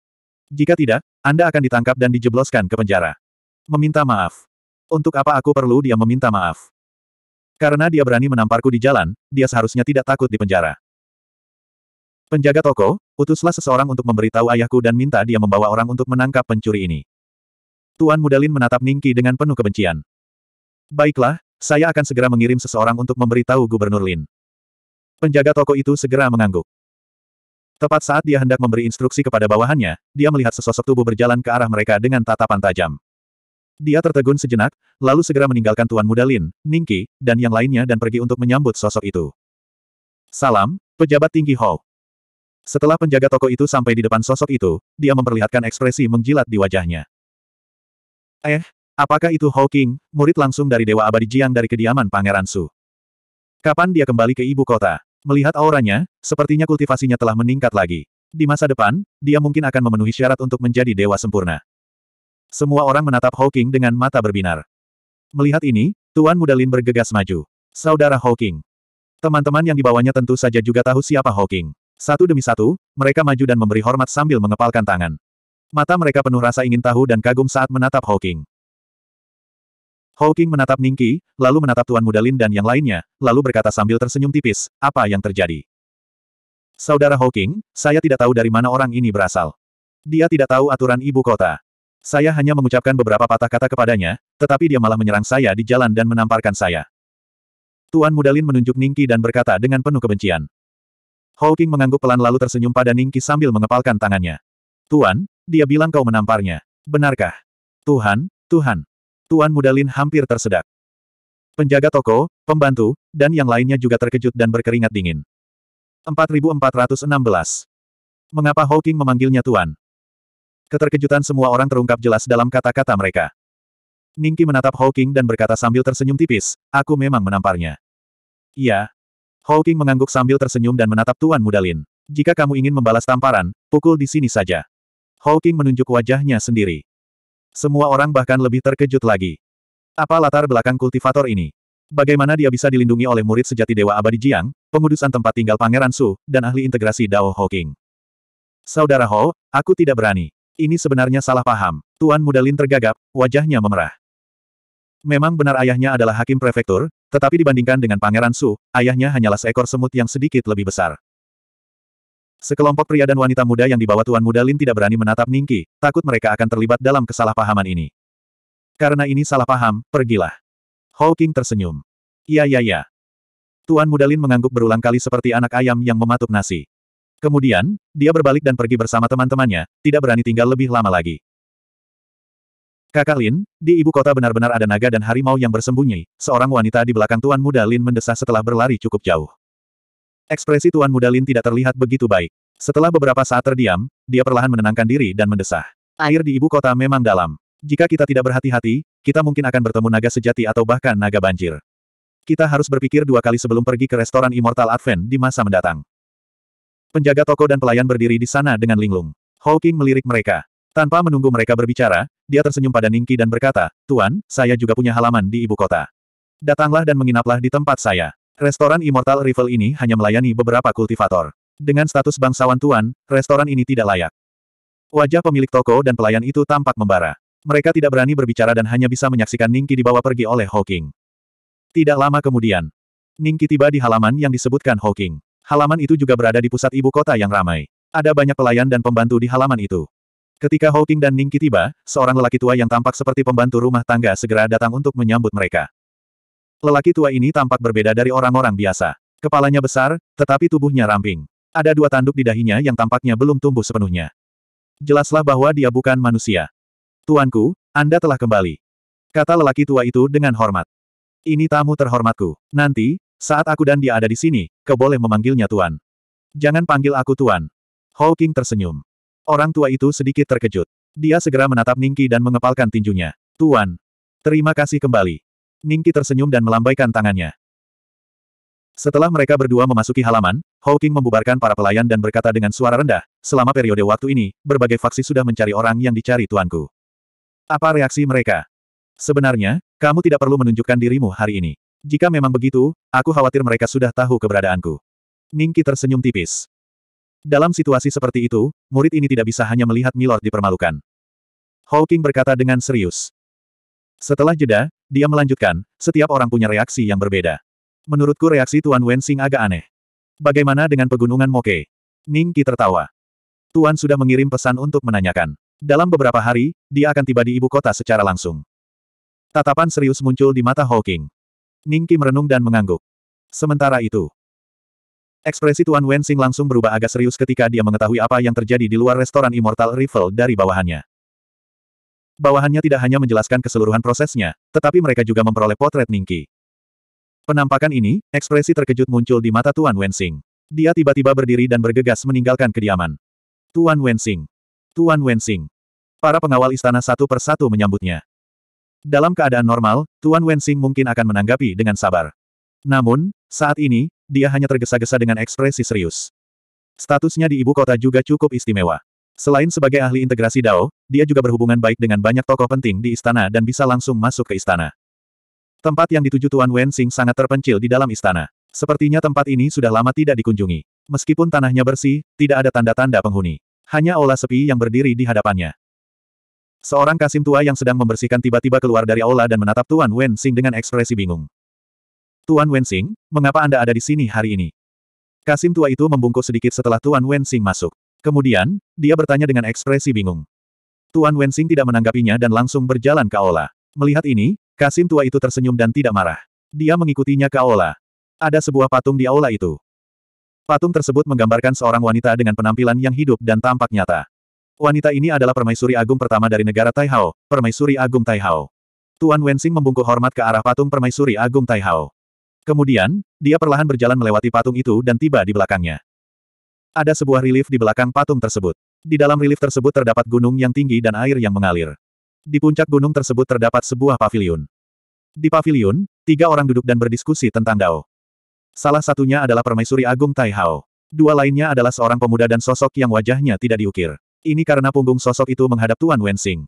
Jika tidak, Anda akan ditangkap dan dijebloskan ke penjara. Meminta maaf. Untuk apa aku perlu dia meminta maaf? Karena dia berani menamparku di jalan, dia seharusnya tidak takut di penjara. Penjaga toko, utuslah seseorang untuk memberitahu ayahku dan minta dia membawa orang untuk menangkap pencuri ini. Tuan Mudalin menatap Ningki dengan penuh kebencian. Baiklah, saya akan segera mengirim seseorang untuk memberitahu Gubernur Lin. Penjaga toko itu segera mengangguk. Tepat saat dia hendak memberi instruksi kepada bawahannya, dia melihat sesosok tubuh berjalan ke arah mereka dengan tatapan tajam. Dia tertegun sejenak, lalu segera meninggalkan Tuan Muda Lin, Ningki, dan yang lainnya dan pergi untuk menyambut sosok itu. Salam, pejabat tinggi Hou. Setelah penjaga toko itu sampai di depan sosok itu, dia memperlihatkan ekspresi menjilat di wajahnya. Eh, apakah itu Hou King, murid langsung dari Dewa Abadi Jiang dari kediaman Pangeran Su? Kapan dia kembali ke ibu kota? Melihat auranya, sepertinya kultivasinya telah meningkat lagi. Di masa depan, dia mungkin akan memenuhi syarat untuk menjadi dewa sempurna. Semua orang menatap Hawking dengan mata berbinar. Melihat ini, Tuan Muda Lin bergegas maju. Saudara Hawking. Teman-teman yang dibawanya tentu saja juga tahu siapa Hawking. Satu demi satu, mereka maju dan memberi hormat sambil mengepalkan tangan. Mata mereka penuh rasa ingin tahu dan kagum saat menatap Hawking. Hawking menatap Ningki, lalu menatap Tuan Muda Lin dan yang lainnya, lalu berkata sambil tersenyum tipis, apa yang terjadi? Saudara Hawking, saya tidak tahu dari mana orang ini berasal. Dia tidak tahu aturan ibu kota. Saya hanya mengucapkan beberapa patah kata kepadanya, tetapi dia malah menyerang saya di jalan dan menamparkan saya. Tuan Mudalin menunjuk Ningki dan berkata dengan penuh kebencian. Hawking mengangguk pelan lalu tersenyum pada Ningki sambil mengepalkan tangannya. Tuan, dia bilang kau menamparnya. Benarkah? Tuhan, Tuhan. Tuan Mudalin hampir tersedak. Penjaga toko, pembantu, dan yang lainnya juga terkejut dan berkeringat dingin. 4416. Mengapa Hawking memanggilnya Tuan? Keterkejutan semua orang terungkap jelas dalam kata-kata mereka. Ningki menatap Hawking dan berkata sambil tersenyum tipis, aku memang menamparnya. Iya. Hawking mengangguk sambil tersenyum dan menatap Tuan Mudalin. Jika kamu ingin membalas tamparan, pukul di sini saja. Hawking menunjuk wajahnya sendiri. Semua orang bahkan lebih terkejut lagi. Apa latar belakang kultivator ini? Bagaimana dia bisa dilindungi oleh murid sejati Dewa Abadi Jiang, pengudusan tempat tinggal Pangeran Su, dan ahli integrasi Dao Hawking? Saudara Ho, aku tidak berani. Ini sebenarnya salah paham. Tuan Mudalin tergagap, wajahnya memerah. Memang benar ayahnya adalah hakim prefektur, tetapi dibandingkan dengan Pangeran Su, ayahnya hanyalah seekor semut yang sedikit lebih besar. Sekelompok pria dan wanita muda yang dibawa Tuan Mudalin tidak berani menatap Ningki, takut mereka akan terlibat dalam kesalahpahaman ini. Karena ini salah paham, pergilah. Hawking tersenyum. Iya iya iya. Tuan Mudalin mengangguk berulang kali seperti anak ayam yang mematuk nasi. Kemudian, dia berbalik dan pergi bersama teman-temannya, tidak berani tinggal lebih lama lagi. Kakak Lin, di ibu kota benar-benar ada naga dan harimau yang bersembunyi, seorang wanita di belakang Tuan Muda Lin mendesah setelah berlari cukup jauh. Ekspresi Tuan Muda Lin tidak terlihat begitu baik. Setelah beberapa saat terdiam, dia perlahan menenangkan diri dan mendesah. Air di ibu kota memang dalam. Jika kita tidak berhati-hati, kita mungkin akan bertemu naga sejati atau bahkan naga banjir. Kita harus berpikir dua kali sebelum pergi ke restoran Immortal Advent di masa mendatang. Penjaga toko dan pelayan berdiri di sana dengan linglung. Hawking melirik mereka. Tanpa menunggu mereka berbicara, dia tersenyum pada Ningki dan berkata, Tuan, saya juga punya halaman di ibu kota. Datanglah dan menginaplah di tempat saya. Restoran Immortal Rival ini hanya melayani beberapa kultivator. Dengan status bangsawan Tuan, restoran ini tidak layak. Wajah pemilik toko dan pelayan itu tampak membara. Mereka tidak berani berbicara dan hanya bisa menyaksikan Ningki dibawa pergi oleh Hawking. Tidak lama kemudian, Ningki tiba di halaman yang disebutkan Hawking. Halaman itu juga berada di pusat ibu kota yang ramai. Ada banyak pelayan dan pembantu di halaman itu. Ketika Hawking dan Ningki tiba, seorang lelaki tua yang tampak seperti pembantu rumah tangga segera datang untuk menyambut mereka. Lelaki tua ini tampak berbeda dari orang-orang biasa. Kepalanya besar, tetapi tubuhnya ramping. Ada dua tanduk di dahinya yang tampaknya belum tumbuh sepenuhnya. Jelaslah bahwa dia bukan manusia. Tuanku, Anda telah kembali. Kata lelaki tua itu dengan hormat. Ini tamu terhormatku. Nanti, saat aku dan dia ada di sini, ke boleh memanggilnya Tuan. Jangan panggil aku Tuan. Hawking tersenyum. Orang tua itu sedikit terkejut. Dia segera menatap Ningki dan mengepalkan tinjunya. Tuan. Terima kasih kembali. Ningki tersenyum dan melambaikan tangannya. Setelah mereka berdua memasuki halaman, Hawking membubarkan para pelayan dan berkata dengan suara rendah, selama periode waktu ini, berbagai faksi sudah mencari orang yang dicari tuanku. Apa reaksi mereka? Sebenarnya, kamu tidak perlu menunjukkan dirimu hari ini. Jika memang begitu, aku khawatir mereka sudah tahu keberadaanku. Ningki tersenyum tipis. Dalam situasi seperti itu, murid ini tidak bisa hanya melihat Milord dipermalukan. Hawking berkata dengan serius. Setelah jeda, dia melanjutkan, setiap orang punya reaksi yang berbeda. Menurutku reaksi Tuan Wensing agak aneh. Bagaimana dengan pegunungan Moke? Ningki tertawa. Tuan sudah mengirim pesan untuk menanyakan. Dalam beberapa hari, dia akan tiba di ibu kota secara langsung. Tatapan serius muncul di mata Hawking. Ningki merenung dan mengangguk. Sementara itu, ekspresi Tuan Wensing langsung berubah agak serius ketika dia mengetahui apa yang terjadi di luar restoran Immortal Rival dari bawahannya. Bawahannya tidak hanya menjelaskan keseluruhan prosesnya, tetapi mereka juga memperoleh potret Ningki. Penampakan ini, ekspresi terkejut muncul di mata Tuan Wensing. Dia tiba-tiba berdiri dan bergegas meninggalkan kediaman. Tuan Wensing. Tuan Wensing. Para pengawal istana satu persatu menyambutnya. Dalam keadaan normal, Tuan Wenxing mungkin akan menanggapi dengan sabar. Namun, saat ini, dia hanya tergesa-gesa dengan ekspresi serius. Statusnya di ibu kota juga cukup istimewa. Selain sebagai ahli integrasi DAO, dia juga berhubungan baik dengan banyak tokoh penting di istana dan bisa langsung masuk ke istana. Tempat yang dituju Tuan Wenxing sangat terpencil di dalam istana. Sepertinya tempat ini sudah lama tidak dikunjungi. Meskipun tanahnya bersih, tidak ada tanda-tanda penghuni. Hanya olah sepi yang berdiri di hadapannya. Seorang kasim tua yang sedang membersihkan tiba-tiba keluar dari aula dan menatap Tuan Wen Wenxing dengan ekspresi bingung. Tuan Wen Wenxing, mengapa Anda ada di sini hari ini? Kasim tua itu membungkuk sedikit setelah Tuan Wen Wenxing masuk. Kemudian, dia bertanya dengan ekspresi bingung. Tuan Wen Wenxing tidak menanggapinya dan langsung berjalan ke aula. Melihat ini, Kasim tua itu tersenyum dan tidak marah. Dia mengikutinya ke aula. Ada sebuah patung di aula itu. Patung tersebut menggambarkan seorang wanita dengan penampilan yang hidup dan tampak nyata. Wanita ini adalah permaisuri agung pertama dari negara Taihao, permaisuri agung Taihao. Tuan Wensing membungkuk hormat ke arah patung permaisuri agung Taihao. Kemudian, dia perlahan berjalan melewati patung itu dan tiba di belakangnya. Ada sebuah relief di belakang patung tersebut. Di dalam relief tersebut terdapat gunung yang tinggi dan air yang mengalir. Di puncak gunung tersebut terdapat sebuah pavilion. Di pavilion, tiga orang duduk dan berdiskusi tentang Dao. Salah satunya adalah permaisuri agung Taihao. Dua lainnya adalah seorang pemuda dan sosok yang wajahnya tidak diukir. Ini karena punggung sosok itu menghadap Tuan Wensing.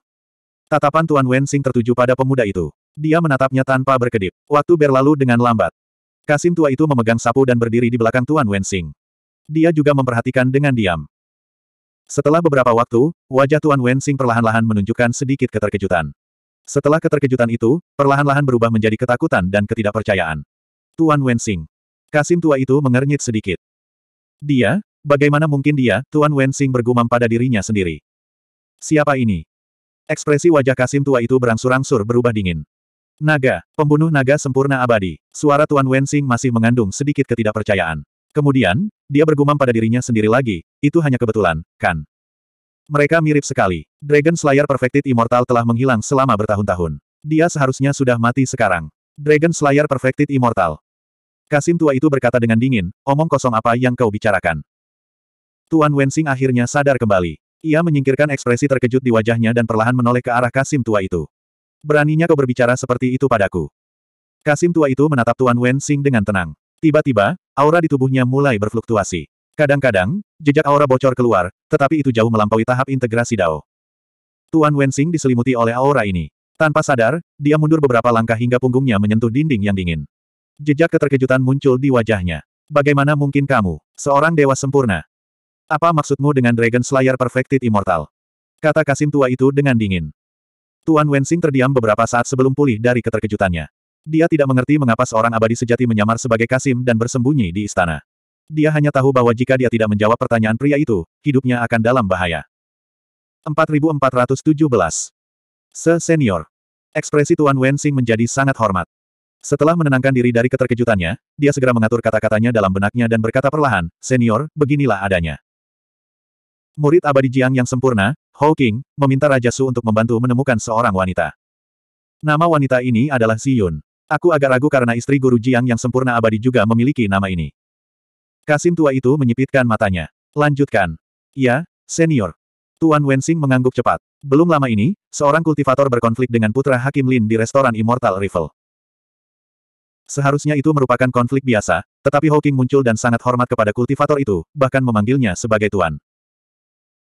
Tatapan Tuan Wensing tertuju pada pemuda itu. Dia menatapnya tanpa berkedip. Waktu berlalu dengan lambat. Kasim tua itu memegang sapu dan berdiri di belakang Tuan Wensing. Dia juga memperhatikan dengan diam. Setelah beberapa waktu, wajah Tuan Wensing perlahan-lahan menunjukkan sedikit keterkejutan. Setelah keterkejutan itu, perlahan-lahan berubah menjadi ketakutan dan ketidakpercayaan. Tuan Wensing. Kasim tua itu mengernyit sedikit. Dia, Bagaimana mungkin dia, Tuan Wenxing bergumam pada dirinya sendiri. Siapa ini? Ekspresi wajah Kasim tua itu berangsur-angsur berubah dingin. Naga, pembunuh naga sempurna abadi. Suara Tuan Wenxing masih mengandung sedikit ketidakpercayaan. Kemudian, dia bergumam pada dirinya sendiri lagi, itu hanya kebetulan, kan? Mereka mirip sekali. Dragon Slayer Perfected Immortal telah menghilang selama bertahun-tahun. Dia seharusnya sudah mati sekarang. Dragon Slayer Perfected Immortal. Kasim tua itu berkata dengan dingin, omong kosong apa yang kau bicarakan. Tuan Wensing akhirnya sadar kembali. Ia menyingkirkan ekspresi terkejut di wajahnya dan perlahan menoleh ke arah Kasim tua itu. Beraninya kau berbicara seperti itu padaku. Kasim tua itu menatap Tuan Wensing dengan tenang. Tiba-tiba, aura di tubuhnya mulai berfluktuasi. Kadang-kadang, jejak aura bocor keluar, tetapi itu jauh melampaui tahap integrasi Dao. Tuan Wensing diselimuti oleh aura ini. Tanpa sadar, dia mundur beberapa langkah hingga punggungnya menyentuh dinding yang dingin. Jejak keterkejutan muncul di wajahnya. Bagaimana mungkin kamu, seorang dewa sempurna, apa maksudmu dengan Dragon Slayer Perfected Immortal? Kata Kasim tua itu dengan dingin. Tuan Wensing terdiam beberapa saat sebelum pulih dari keterkejutannya. Dia tidak mengerti mengapa seorang abadi sejati menyamar sebagai Kasim dan bersembunyi di istana. Dia hanya tahu bahwa jika dia tidak menjawab pertanyaan pria itu, hidupnya akan dalam bahaya. 4417 Se-senior. Ekspresi Tuan Wensing menjadi sangat hormat. Setelah menenangkan diri dari keterkejutannya, dia segera mengatur kata-katanya dalam benaknya dan berkata perlahan, Senior, beginilah adanya. Murid abadi Jiang yang sempurna, Hou King, meminta Raja Su untuk membantu menemukan seorang wanita. Nama wanita ini adalah Xiyun. Aku agak ragu karena istri guru Jiang yang sempurna abadi juga memiliki nama ini. Kasim tua itu menyipitkan matanya. Lanjutkan. Ya, senior. Tuan Wensing mengangguk cepat. Belum lama ini, seorang kultivator berkonflik dengan putra Hakim Lin di restoran Immortal Rival. Seharusnya itu merupakan konflik biasa, tetapi Hawking muncul dan sangat hormat kepada kultivator itu, bahkan memanggilnya sebagai tuan.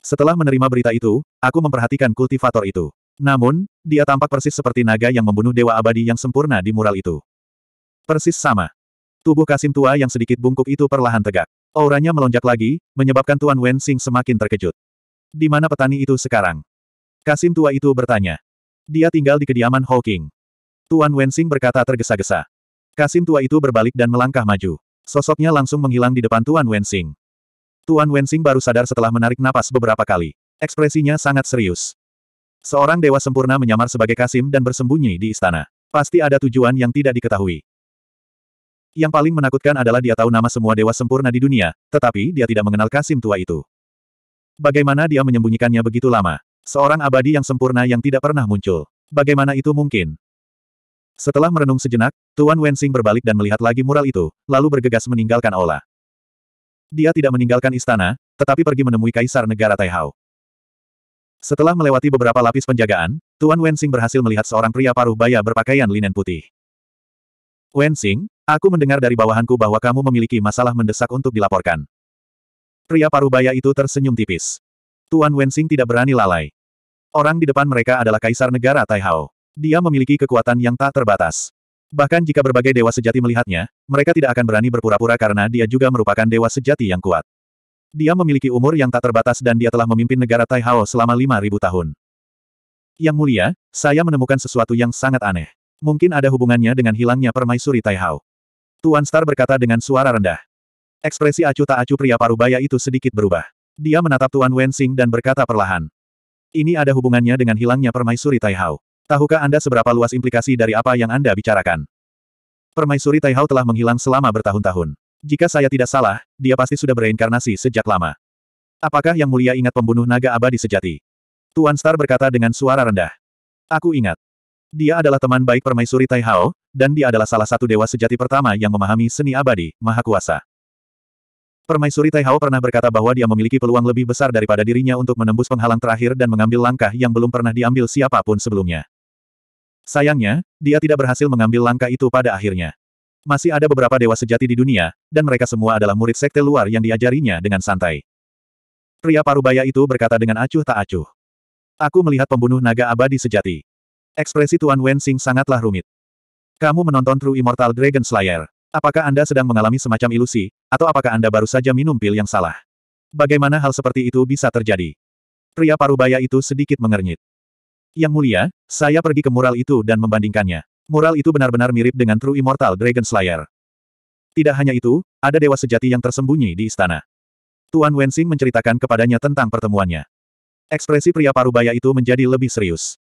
Setelah menerima berita itu, aku memperhatikan kultivator itu. Namun, dia tampak persis seperti naga yang membunuh dewa abadi yang sempurna di mural itu. Persis sama. Tubuh Kasim tua yang sedikit bungkuk itu perlahan tegak. Auranya melonjak lagi, menyebabkan Tuan Wen Xing semakin terkejut. Di mana petani itu sekarang? Kasim tua itu bertanya. Dia tinggal di kediaman Hawking. Tuan Wen Xing berkata tergesa-gesa. Kasim tua itu berbalik dan melangkah maju. Sosoknya langsung menghilang di depan Tuan Wen Xing. Tuan Wensing baru sadar setelah menarik napas beberapa kali. Ekspresinya sangat serius. Seorang dewa sempurna menyamar sebagai Kasim dan bersembunyi di istana. Pasti ada tujuan yang tidak diketahui. Yang paling menakutkan adalah dia tahu nama semua dewa sempurna di dunia, tetapi dia tidak mengenal Kasim tua itu. Bagaimana dia menyembunyikannya begitu lama? Seorang abadi yang sempurna yang tidak pernah muncul. Bagaimana itu mungkin? Setelah merenung sejenak, Tuan Wensing berbalik dan melihat lagi mural itu, lalu bergegas meninggalkan aula. Dia tidak meninggalkan istana, tetapi pergi menemui Kaisar Negara Taihao. Setelah melewati beberapa lapis penjagaan, Tuan Wensing berhasil melihat seorang pria paruh baya berpakaian linen putih. Wensing, aku mendengar dari bawahanku bahwa kamu memiliki masalah mendesak untuk dilaporkan. Pria paruh baya itu tersenyum tipis. Tuan Wensing tidak berani lalai. Orang di depan mereka adalah Kaisar Negara Taihao. Dia memiliki kekuatan yang tak terbatas. Bahkan jika berbagai dewa sejati melihatnya, mereka tidak akan berani berpura-pura karena dia juga merupakan dewa sejati yang kuat. Dia memiliki umur yang tak terbatas dan dia telah memimpin negara Taihao selama 5.000 tahun. Yang mulia, saya menemukan sesuatu yang sangat aneh. Mungkin ada hubungannya dengan hilangnya permaisuri Taihao. Tuan Star berkata dengan suara rendah. Ekspresi acuh tak acuh pria parubaya itu sedikit berubah. Dia menatap Tuan Wensing dan berkata perlahan. Ini ada hubungannya dengan hilangnya permaisuri Taihao. Tahukah Anda seberapa luas implikasi dari apa yang Anda bicarakan? Permaisuri Taihao telah menghilang selama bertahun-tahun. Jika saya tidak salah, dia pasti sudah bereinkarnasi sejak lama. Apakah Yang Mulia ingat pembunuh naga abadi sejati? Tuan Star berkata dengan suara rendah. Aku ingat. Dia adalah teman baik permaisuri Taihao, dan dia adalah salah satu dewa sejati pertama yang memahami seni abadi, maha kuasa. Permaisuri Taihao pernah berkata bahwa dia memiliki peluang lebih besar daripada dirinya untuk menembus penghalang terakhir dan mengambil langkah yang belum pernah diambil siapapun sebelumnya. Sayangnya, dia tidak berhasil mengambil langkah itu pada akhirnya. Masih ada beberapa dewa sejati di dunia, dan mereka semua adalah murid sekte luar yang diajarinya dengan santai. Pria parubaya itu berkata dengan acuh tak acuh. Aku melihat pembunuh naga abadi sejati. Ekspresi Tuan Wen Xing sangatlah rumit. Kamu menonton True Immortal Dragon Slayer. Apakah Anda sedang mengalami semacam ilusi, atau apakah Anda baru saja minum pil yang salah? Bagaimana hal seperti itu bisa terjadi? Pria parubaya itu sedikit mengernyit. Yang mulia, saya pergi ke mural itu dan membandingkannya. Mural itu benar-benar mirip dengan True Immortal Dragon Slayer. Tidak hanya itu, ada dewa sejati yang tersembunyi di istana. Tuan Wensing menceritakan kepadanya tentang pertemuannya. Ekspresi pria parubaya itu menjadi lebih serius.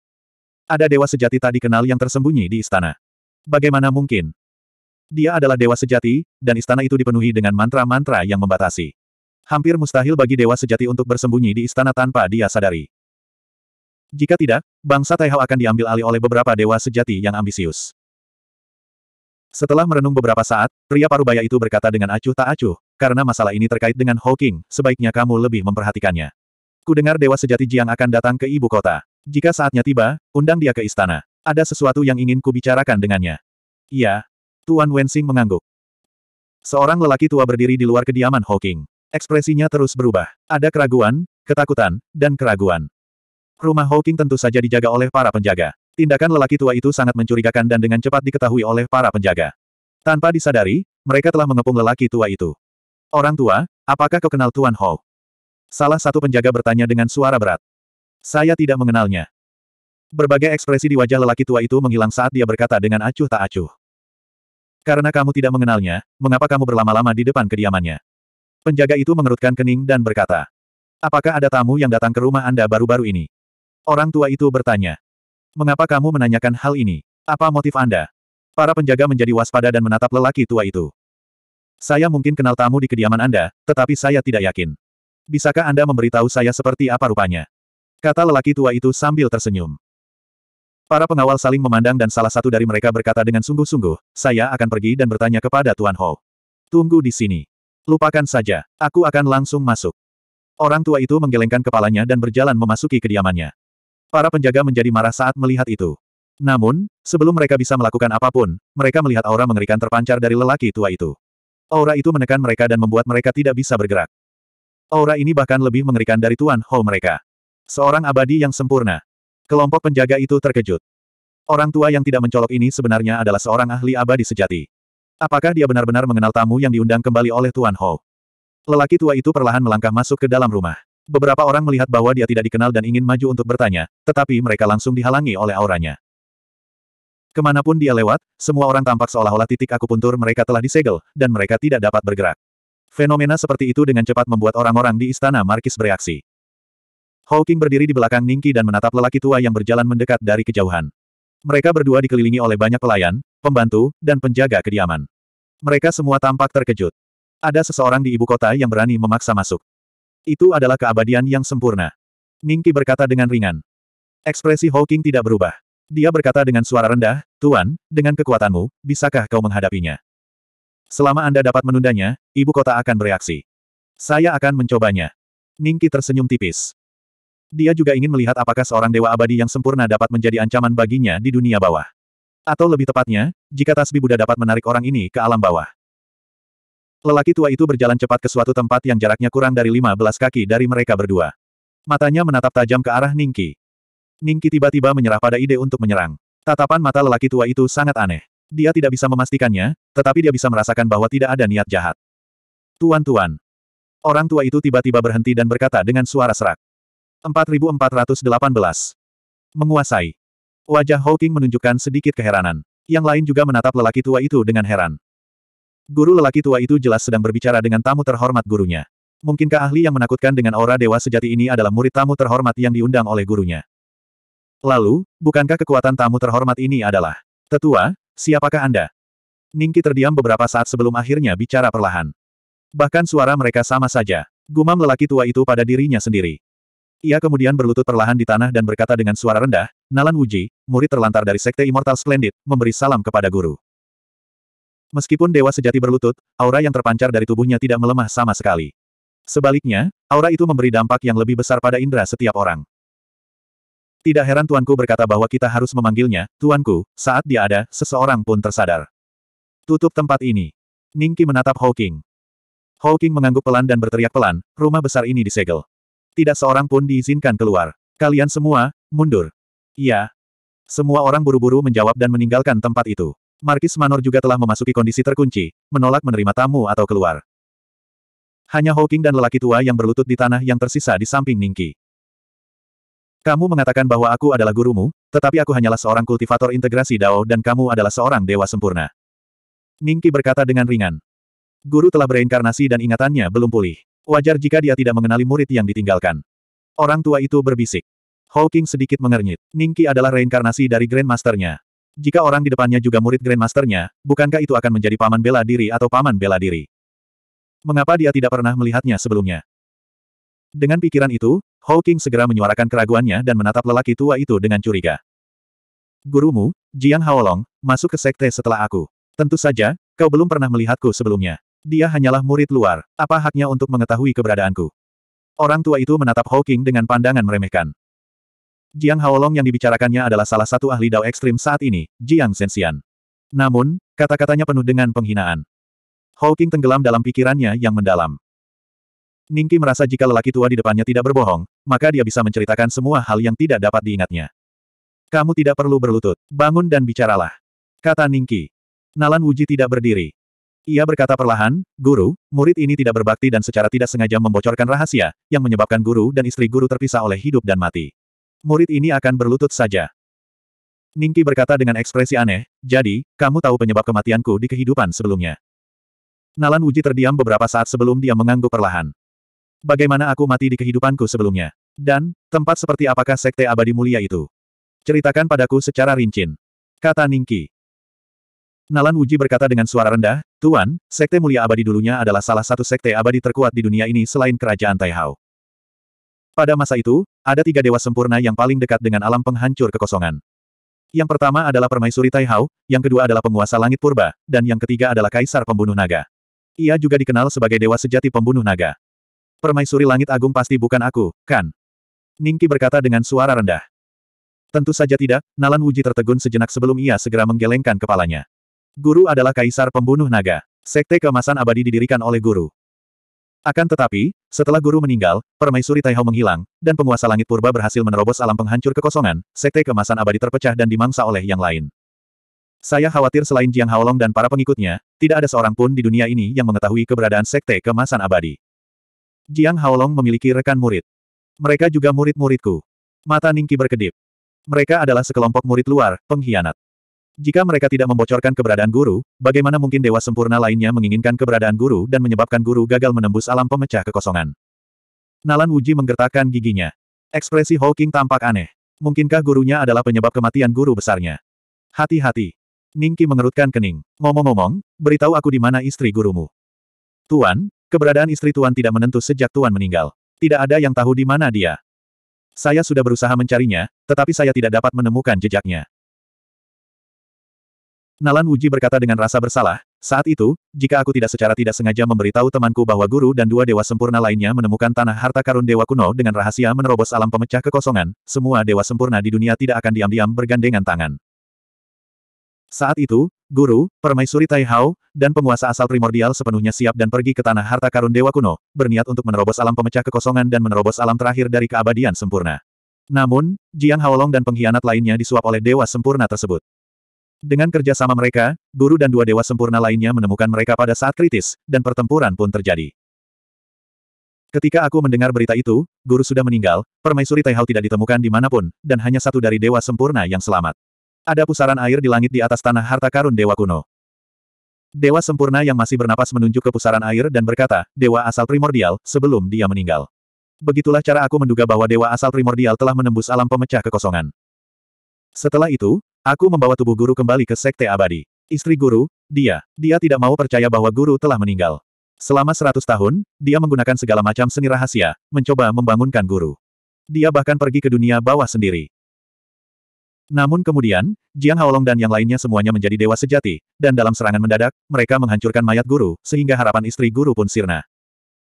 Ada dewa sejati tak dikenal yang tersembunyi di istana. Bagaimana mungkin? Dia adalah dewa sejati, dan istana itu dipenuhi dengan mantra-mantra yang membatasi. Hampir mustahil bagi dewa sejati untuk bersembunyi di istana tanpa dia sadari. Jika tidak, bangsa Taihao akan diambil alih oleh beberapa dewa sejati yang ambisius. Setelah merenung beberapa saat, pria parubaya itu berkata dengan acuh tak acuh, karena masalah ini terkait dengan Hawking, sebaiknya kamu lebih memperhatikannya. Kudengar dewa sejati Jiang akan datang ke ibu kota. Jika saatnya tiba, undang dia ke istana. Ada sesuatu yang ingin ku bicarakan dengannya. Iya. Tuan Wensing mengangguk. Seorang lelaki tua berdiri di luar kediaman Hawking. Ekspresinya terus berubah. Ada keraguan, ketakutan, dan keraguan. Rumah Hawking tentu saja dijaga oleh para penjaga. Tindakan lelaki tua itu sangat mencurigakan dan dengan cepat diketahui oleh para penjaga. Tanpa disadari, mereka telah mengepung lelaki tua itu. Orang tua, apakah kau kenal Tuan Hou? Salah satu penjaga bertanya dengan suara berat. Saya tidak mengenalnya. Berbagai ekspresi di wajah lelaki tua itu menghilang saat dia berkata dengan acuh tak acuh. Karena kamu tidak mengenalnya, mengapa kamu berlama-lama di depan kediamannya? Penjaga itu mengerutkan kening dan berkata, Apakah ada tamu yang datang ke rumah Anda baru-baru ini? Orang tua itu bertanya. Mengapa kamu menanyakan hal ini? Apa motif Anda? Para penjaga menjadi waspada dan menatap lelaki tua itu. Saya mungkin kenal tamu di kediaman Anda, tetapi saya tidak yakin. Bisakah Anda memberitahu saya seperti apa rupanya? Kata lelaki tua itu sambil tersenyum. Para pengawal saling memandang dan salah satu dari mereka berkata dengan sungguh-sungguh, saya akan pergi dan bertanya kepada Tuan Ho. Tunggu di sini. Lupakan saja, aku akan langsung masuk. Orang tua itu menggelengkan kepalanya dan berjalan memasuki kediamannya. Para penjaga menjadi marah saat melihat itu. Namun, sebelum mereka bisa melakukan apapun, mereka melihat aura mengerikan terpancar dari lelaki tua itu. Aura itu menekan mereka dan membuat mereka tidak bisa bergerak. Aura ini bahkan lebih mengerikan dari Tuan Ho mereka. Seorang abadi yang sempurna. Kelompok penjaga itu terkejut. Orang tua yang tidak mencolok ini sebenarnya adalah seorang ahli abadi sejati. Apakah dia benar-benar mengenal tamu yang diundang kembali oleh Tuan Ho? Lelaki tua itu perlahan melangkah masuk ke dalam rumah. Beberapa orang melihat bahwa dia tidak dikenal dan ingin maju untuk bertanya, tetapi mereka langsung dihalangi oleh auranya. Kemanapun dia lewat, semua orang tampak seolah-olah titik akupuntur mereka telah disegel, dan mereka tidak dapat bergerak. Fenomena seperti itu dengan cepat membuat orang-orang di istana Markis bereaksi. Hawking berdiri di belakang Ningki dan menatap lelaki tua yang berjalan mendekat dari kejauhan. Mereka berdua dikelilingi oleh banyak pelayan, pembantu, dan penjaga kediaman. Mereka semua tampak terkejut. Ada seseorang di ibu kota yang berani memaksa masuk. Itu adalah keabadian yang sempurna. Ningki berkata dengan ringan. Ekspresi Hawking tidak berubah. Dia berkata dengan suara rendah, Tuan, dengan kekuatanmu, bisakah kau menghadapinya? Selama Anda dapat menundanya, ibu kota akan bereaksi. Saya akan mencobanya. Ningki tersenyum tipis. Dia juga ingin melihat apakah seorang dewa abadi yang sempurna dapat menjadi ancaman baginya di dunia bawah. Atau lebih tepatnya, jika tasbih Buddha dapat menarik orang ini ke alam bawah. Lelaki tua itu berjalan cepat ke suatu tempat yang jaraknya kurang dari 15 kaki dari mereka berdua. Matanya menatap tajam ke arah Ningki. Ningki tiba-tiba menyerah pada ide untuk menyerang. Tatapan mata lelaki tua itu sangat aneh. Dia tidak bisa memastikannya, tetapi dia bisa merasakan bahwa tidak ada niat jahat. Tuan-tuan. Orang tua itu tiba-tiba berhenti dan berkata dengan suara serak. 4418. Menguasai. Wajah Hawking menunjukkan sedikit keheranan. Yang lain juga menatap lelaki tua itu dengan heran. Guru lelaki tua itu jelas sedang berbicara dengan tamu terhormat gurunya. Mungkinkah ahli yang menakutkan dengan aura dewa sejati ini adalah murid tamu terhormat yang diundang oleh gurunya? Lalu, bukankah kekuatan tamu terhormat ini adalah tetua, siapakah Anda? Ningki terdiam beberapa saat sebelum akhirnya bicara perlahan. Bahkan suara mereka sama saja. Gumam lelaki tua itu pada dirinya sendiri. Ia kemudian berlutut perlahan di tanah dan berkata dengan suara rendah, Nalan Wuji, murid terlantar dari Sekte Immortal Splendid, memberi salam kepada guru. Meskipun dewa sejati berlutut, aura yang terpancar dari tubuhnya tidak melemah sama sekali. Sebaliknya, aura itu memberi dampak yang lebih besar pada indera setiap orang. Tidak heran tuanku berkata bahwa kita harus memanggilnya, tuanku, saat dia ada, seseorang pun tersadar. Tutup tempat ini. Ningki menatap Hawking. Hawking mengangguk pelan dan berteriak pelan, rumah besar ini disegel. Tidak seorang pun diizinkan keluar. Kalian semua, mundur. Iya. Semua orang buru-buru menjawab dan meninggalkan tempat itu. Markis Manor juga telah memasuki kondisi terkunci, menolak menerima tamu atau keluar. Hanya Hawking dan lelaki tua yang berlutut di tanah yang tersisa di samping Ningki. Kamu mengatakan bahwa aku adalah gurumu, tetapi aku hanyalah seorang kultivator integrasi Dao dan kamu adalah seorang dewa sempurna. Ningki berkata dengan ringan. Guru telah bereinkarnasi dan ingatannya belum pulih. Wajar jika dia tidak mengenali murid yang ditinggalkan. Orang tua itu berbisik. Hawking sedikit mengernyit. Ningki adalah reinkarnasi dari Grandmasternya. Jika orang di depannya juga murid Grandmasternya, bukankah itu akan menjadi paman bela diri atau paman bela diri? Mengapa dia tidak pernah melihatnya sebelumnya? Dengan pikiran itu, Hawking segera menyuarakan keraguannya dan menatap lelaki tua itu dengan curiga. Gurumu, Jiang Haolong, masuk ke sekte setelah aku. Tentu saja, kau belum pernah melihatku sebelumnya. Dia hanyalah murid luar. Apa haknya untuk mengetahui keberadaanku? Orang tua itu menatap Hawking dengan pandangan meremehkan. Jiang Haolong yang dibicarakannya adalah salah satu ahli dao ekstrim saat ini, Jiang Senxian. Namun, kata-katanya penuh dengan penghinaan. Hawking tenggelam dalam pikirannya yang mendalam. Ningki merasa jika lelaki tua di depannya tidak berbohong, maka dia bisa menceritakan semua hal yang tidak dapat diingatnya. Kamu tidak perlu berlutut, bangun dan bicaralah. Kata Ningki. Nalan Wuji tidak berdiri. Ia berkata perlahan, Guru, murid ini tidak berbakti dan secara tidak sengaja membocorkan rahasia, yang menyebabkan guru dan istri guru terpisah oleh hidup dan mati. Murid ini akan berlutut saja. Ningki berkata dengan ekspresi aneh, jadi, kamu tahu penyebab kematianku di kehidupan sebelumnya. Nalan Wuji terdiam beberapa saat sebelum dia mengangguk perlahan. Bagaimana aku mati di kehidupanku sebelumnya? Dan, tempat seperti apakah sekte abadi mulia itu? Ceritakan padaku secara rinci, Kata Ningki. Nalan Wuji berkata dengan suara rendah, Tuan, Sekte Mulia Abadi dulunya adalah salah satu sekte abadi terkuat di dunia ini selain Kerajaan Taihao. Pada masa itu, ada tiga dewa sempurna yang paling dekat dengan alam penghancur kekosongan. Yang pertama adalah Permaisuri Taihao, yang kedua adalah penguasa langit purba, dan yang ketiga adalah kaisar pembunuh naga. Ia juga dikenal sebagai dewa sejati pembunuh naga. Permaisuri langit agung pasti bukan aku, kan? Ningki berkata dengan suara rendah. Tentu saja tidak, Nalan Wuji tertegun sejenak sebelum ia segera menggelengkan kepalanya. Guru adalah kaisar pembunuh naga. Sekte kemasan abadi didirikan oleh guru. Akan tetapi, setelah guru meninggal, permaisuri Taihao menghilang, dan penguasa langit purba berhasil menerobos alam penghancur kekosongan, sekte kemasan abadi terpecah dan dimangsa oleh yang lain. Saya khawatir selain Jiang Haolong dan para pengikutnya, tidak ada seorang pun di dunia ini yang mengetahui keberadaan sekte kemasan abadi. Jiang Haolong memiliki rekan murid. Mereka juga murid-muridku. Mata Ningki berkedip. Mereka adalah sekelompok murid luar, pengkhianat. Jika mereka tidak membocorkan keberadaan guru, bagaimana mungkin dewa sempurna lainnya menginginkan keberadaan guru dan menyebabkan guru gagal menembus alam pemecah kekosongan? Nalan Wuji menggertakkan giginya. Ekspresi Hawking tampak aneh. Mungkinkah gurunya adalah penyebab kematian guru besarnya? Hati-hati. Ningki mengerutkan kening. Ngomong-ngomong, beritahu aku di mana istri gurumu. Tuan, keberadaan istri Tuan tidak menentu sejak Tuan meninggal. Tidak ada yang tahu di mana dia. Saya sudah berusaha mencarinya, tetapi saya tidak dapat menemukan jejaknya. Nalan Wuji berkata dengan rasa bersalah, saat itu, jika aku tidak secara tidak sengaja memberitahu temanku bahwa guru dan dua dewa sempurna lainnya menemukan tanah harta karun dewa kuno dengan rahasia menerobos alam pemecah kekosongan, semua dewa sempurna di dunia tidak akan diam-diam bergandengan tangan. Saat itu, guru, permaisuri Tai Hao, dan penguasa asal primordial sepenuhnya siap dan pergi ke tanah harta karun dewa kuno, berniat untuk menerobos alam pemecah kekosongan dan menerobos alam terakhir dari keabadian sempurna. Namun, Jiang Haolong dan pengkhianat lainnya disuap oleh dewa sempurna tersebut. Dengan kerjasama mereka, guru dan dua dewa sempurna lainnya menemukan mereka pada saat kritis, dan pertempuran pun terjadi. Ketika aku mendengar berita itu, guru sudah meninggal, permaisuri Taihao tidak ditemukan di manapun, dan hanya satu dari dewa sempurna yang selamat. Ada pusaran air di langit di atas tanah harta karun dewa kuno. Dewa sempurna yang masih bernapas menunjuk ke pusaran air dan berkata, dewa asal primordial, sebelum dia meninggal. Begitulah cara aku menduga bahwa dewa asal primordial telah menembus alam pemecah kekosongan. Setelah itu, Aku membawa tubuh guru kembali ke Sekte Abadi. Istri guru, dia, dia tidak mau percaya bahwa guru telah meninggal. Selama seratus tahun, dia menggunakan segala macam seni rahasia, mencoba membangunkan guru. Dia bahkan pergi ke dunia bawah sendiri. Namun kemudian, Jiang Haolong dan yang lainnya semuanya menjadi dewa sejati, dan dalam serangan mendadak, mereka menghancurkan mayat guru, sehingga harapan istri guru pun sirna.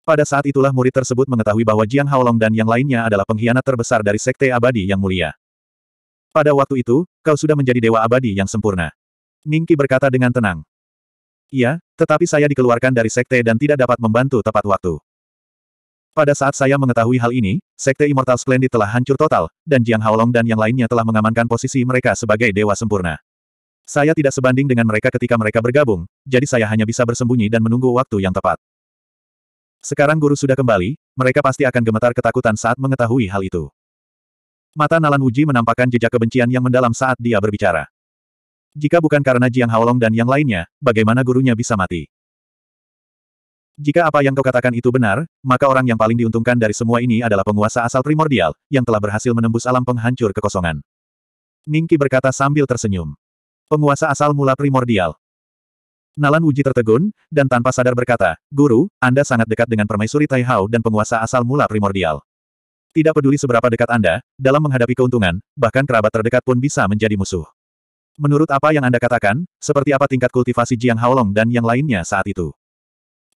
Pada saat itulah murid tersebut mengetahui bahwa Jiang Haolong dan yang lainnya adalah pengkhianat terbesar dari Sekte Abadi yang mulia. Pada waktu itu, kau sudah menjadi dewa abadi yang sempurna. Ningki berkata dengan tenang. Iya, tetapi saya dikeluarkan dari sekte dan tidak dapat membantu tepat waktu. Pada saat saya mengetahui hal ini, sekte Immortal Splendid telah hancur total, dan Jiang Haolong dan yang lainnya telah mengamankan posisi mereka sebagai dewa sempurna. Saya tidak sebanding dengan mereka ketika mereka bergabung, jadi saya hanya bisa bersembunyi dan menunggu waktu yang tepat. Sekarang guru sudah kembali, mereka pasti akan gemetar ketakutan saat mengetahui hal itu. Mata Nalan Wuji menampakkan jejak kebencian yang mendalam saat dia berbicara. Jika bukan karena Jiang Haolong dan yang lainnya, bagaimana gurunya bisa mati? Jika apa yang kau katakan itu benar, maka orang yang paling diuntungkan dari semua ini adalah penguasa asal primordial, yang telah berhasil menembus alam penghancur kekosongan. Ningki berkata sambil tersenyum. Penguasa asal mula primordial. Nalan Wuji tertegun, dan tanpa sadar berkata, Guru, Anda sangat dekat dengan permaisuri Taihao dan penguasa asal mula primordial. Tidak peduli seberapa dekat Anda, dalam menghadapi keuntungan, bahkan kerabat terdekat pun bisa menjadi musuh. Menurut apa yang Anda katakan, seperti apa tingkat kultivasi Jiang Haolong dan yang lainnya saat itu?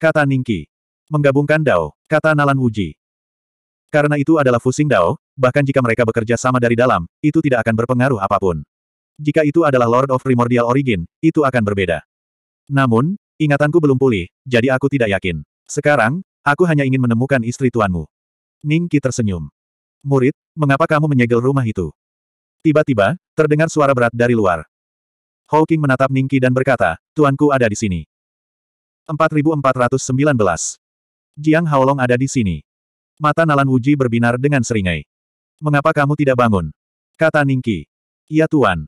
Kata Ningki. Menggabungkan Dao, kata Nalan Wuji. Karena itu adalah fusing Dao, bahkan jika mereka bekerja sama dari dalam, itu tidak akan berpengaruh apapun. Jika itu adalah Lord of Primordial Origin, itu akan berbeda. Namun, ingatanku belum pulih, jadi aku tidak yakin. Sekarang, aku hanya ingin menemukan istri tuanmu. Ningki tersenyum. Murid, mengapa kamu menyegel rumah itu? Tiba-tiba, terdengar suara berat dari luar. Hawking menatap Ningki dan berkata, Tuanku ada di sini. 4419. Jiang Haolong ada di sini. Mata Nalan Wuji berbinar dengan seringai. Mengapa kamu tidak bangun? Kata Ningki. Ya Tuan.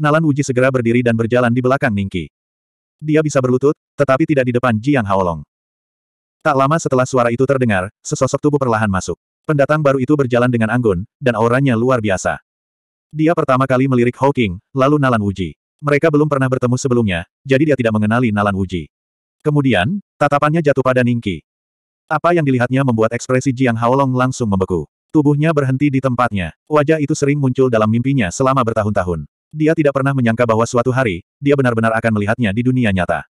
Nalan Wuji segera berdiri dan berjalan di belakang Ningki. Dia bisa berlutut, tetapi tidak di depan Jiang Haolong. Tak lama setelah suara itu terdengar, sesosok tubuh perlahan masuk. Pendatang baru itu berjalan dengan anggun, dan auranya luar biasa. Dia pertama kali melirik Hawking, lalu Nalan Wuji. Mereka belum pernah bertemu sebelumnya, jadi dia tidak mengenali Nalan Wuji. Kemudian, tatapannya jatuh pada Ningki. Apa yang dilihatnya membuat ekspresi Jiang Haolong langsung membeku. Tubuhnya berhenti di tempatnya. Wajah itu sering muncul dalam mimpinya selama bertahun-tahun. Dia tidak pernah menyangka bahwa suatu hari, dia benar-benar akan melihatnya di dunia nyata.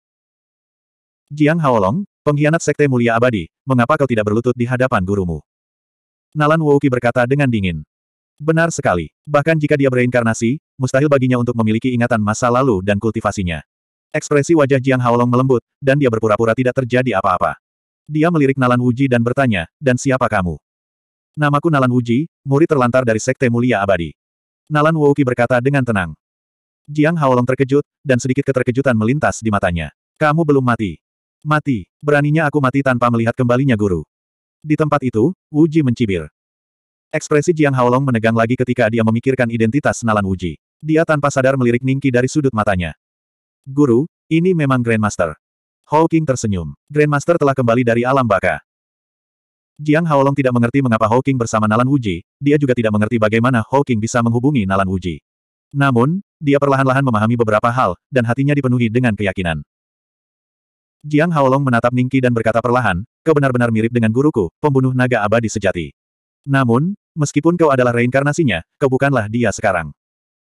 Jiang Haolong, pengkhianat Sekte Mulia Abadi, mengapa kau tidak berlutut di hadapan gurumu? Nalan Wouki berkata dengan dingin. Benar sekali. Bahkan jika dia bereinkarnasi, mustahil baginya untuk memiliki ingatan masa lalu dan kultivasinya. Ekspresi wajah Jiang Haolong melembut, dan dia berpura-pura tidak terjadi apa-apa. Dia melirik Nalan Wuji dan bertanya, dan siapa kamu? Namaku Nalan Wuji, murid terlantar dari Sekte Mulia Abadi. Nalan Wouki berkata dengan tenang. Jiang Haolong terkejut, dan sedikit keterkejutan melintas di matanya. Kamu belum mati. Mati. Beraninya aku mati tanpa melihat kembalinya guru. Di tempat itu, Wuji mencibir. Ekspresi Jiang Haolong menegang lagi ketika dia memikirkan identitas senalan Wuji. Dia tanpa sadar melirik Ningki dari sudut matanya. Guru, ini memang Grandmaster. Hawking tersenyum. Grandmaster telah kembali dari alam baka. Jiang Haolong tidak mengerti mengapa Hawking bersama Nalan Wuji, dia juga tidak mengerti bagaimana Hawking bisa menghubungi Nalan Wuji. Namun, dia perlahan-lahan memahami beberapa hal, dan hatinya dipenuhi dengan keyakinan. Jiang Haolong menatap Ningki dan berkata perlahan, kau benar-benar mirip dengan guruku, pembunuh naga abadi sejati. Namun, meskipun kau adalah reinkarnasinya, kau bukanlah dia sekarang.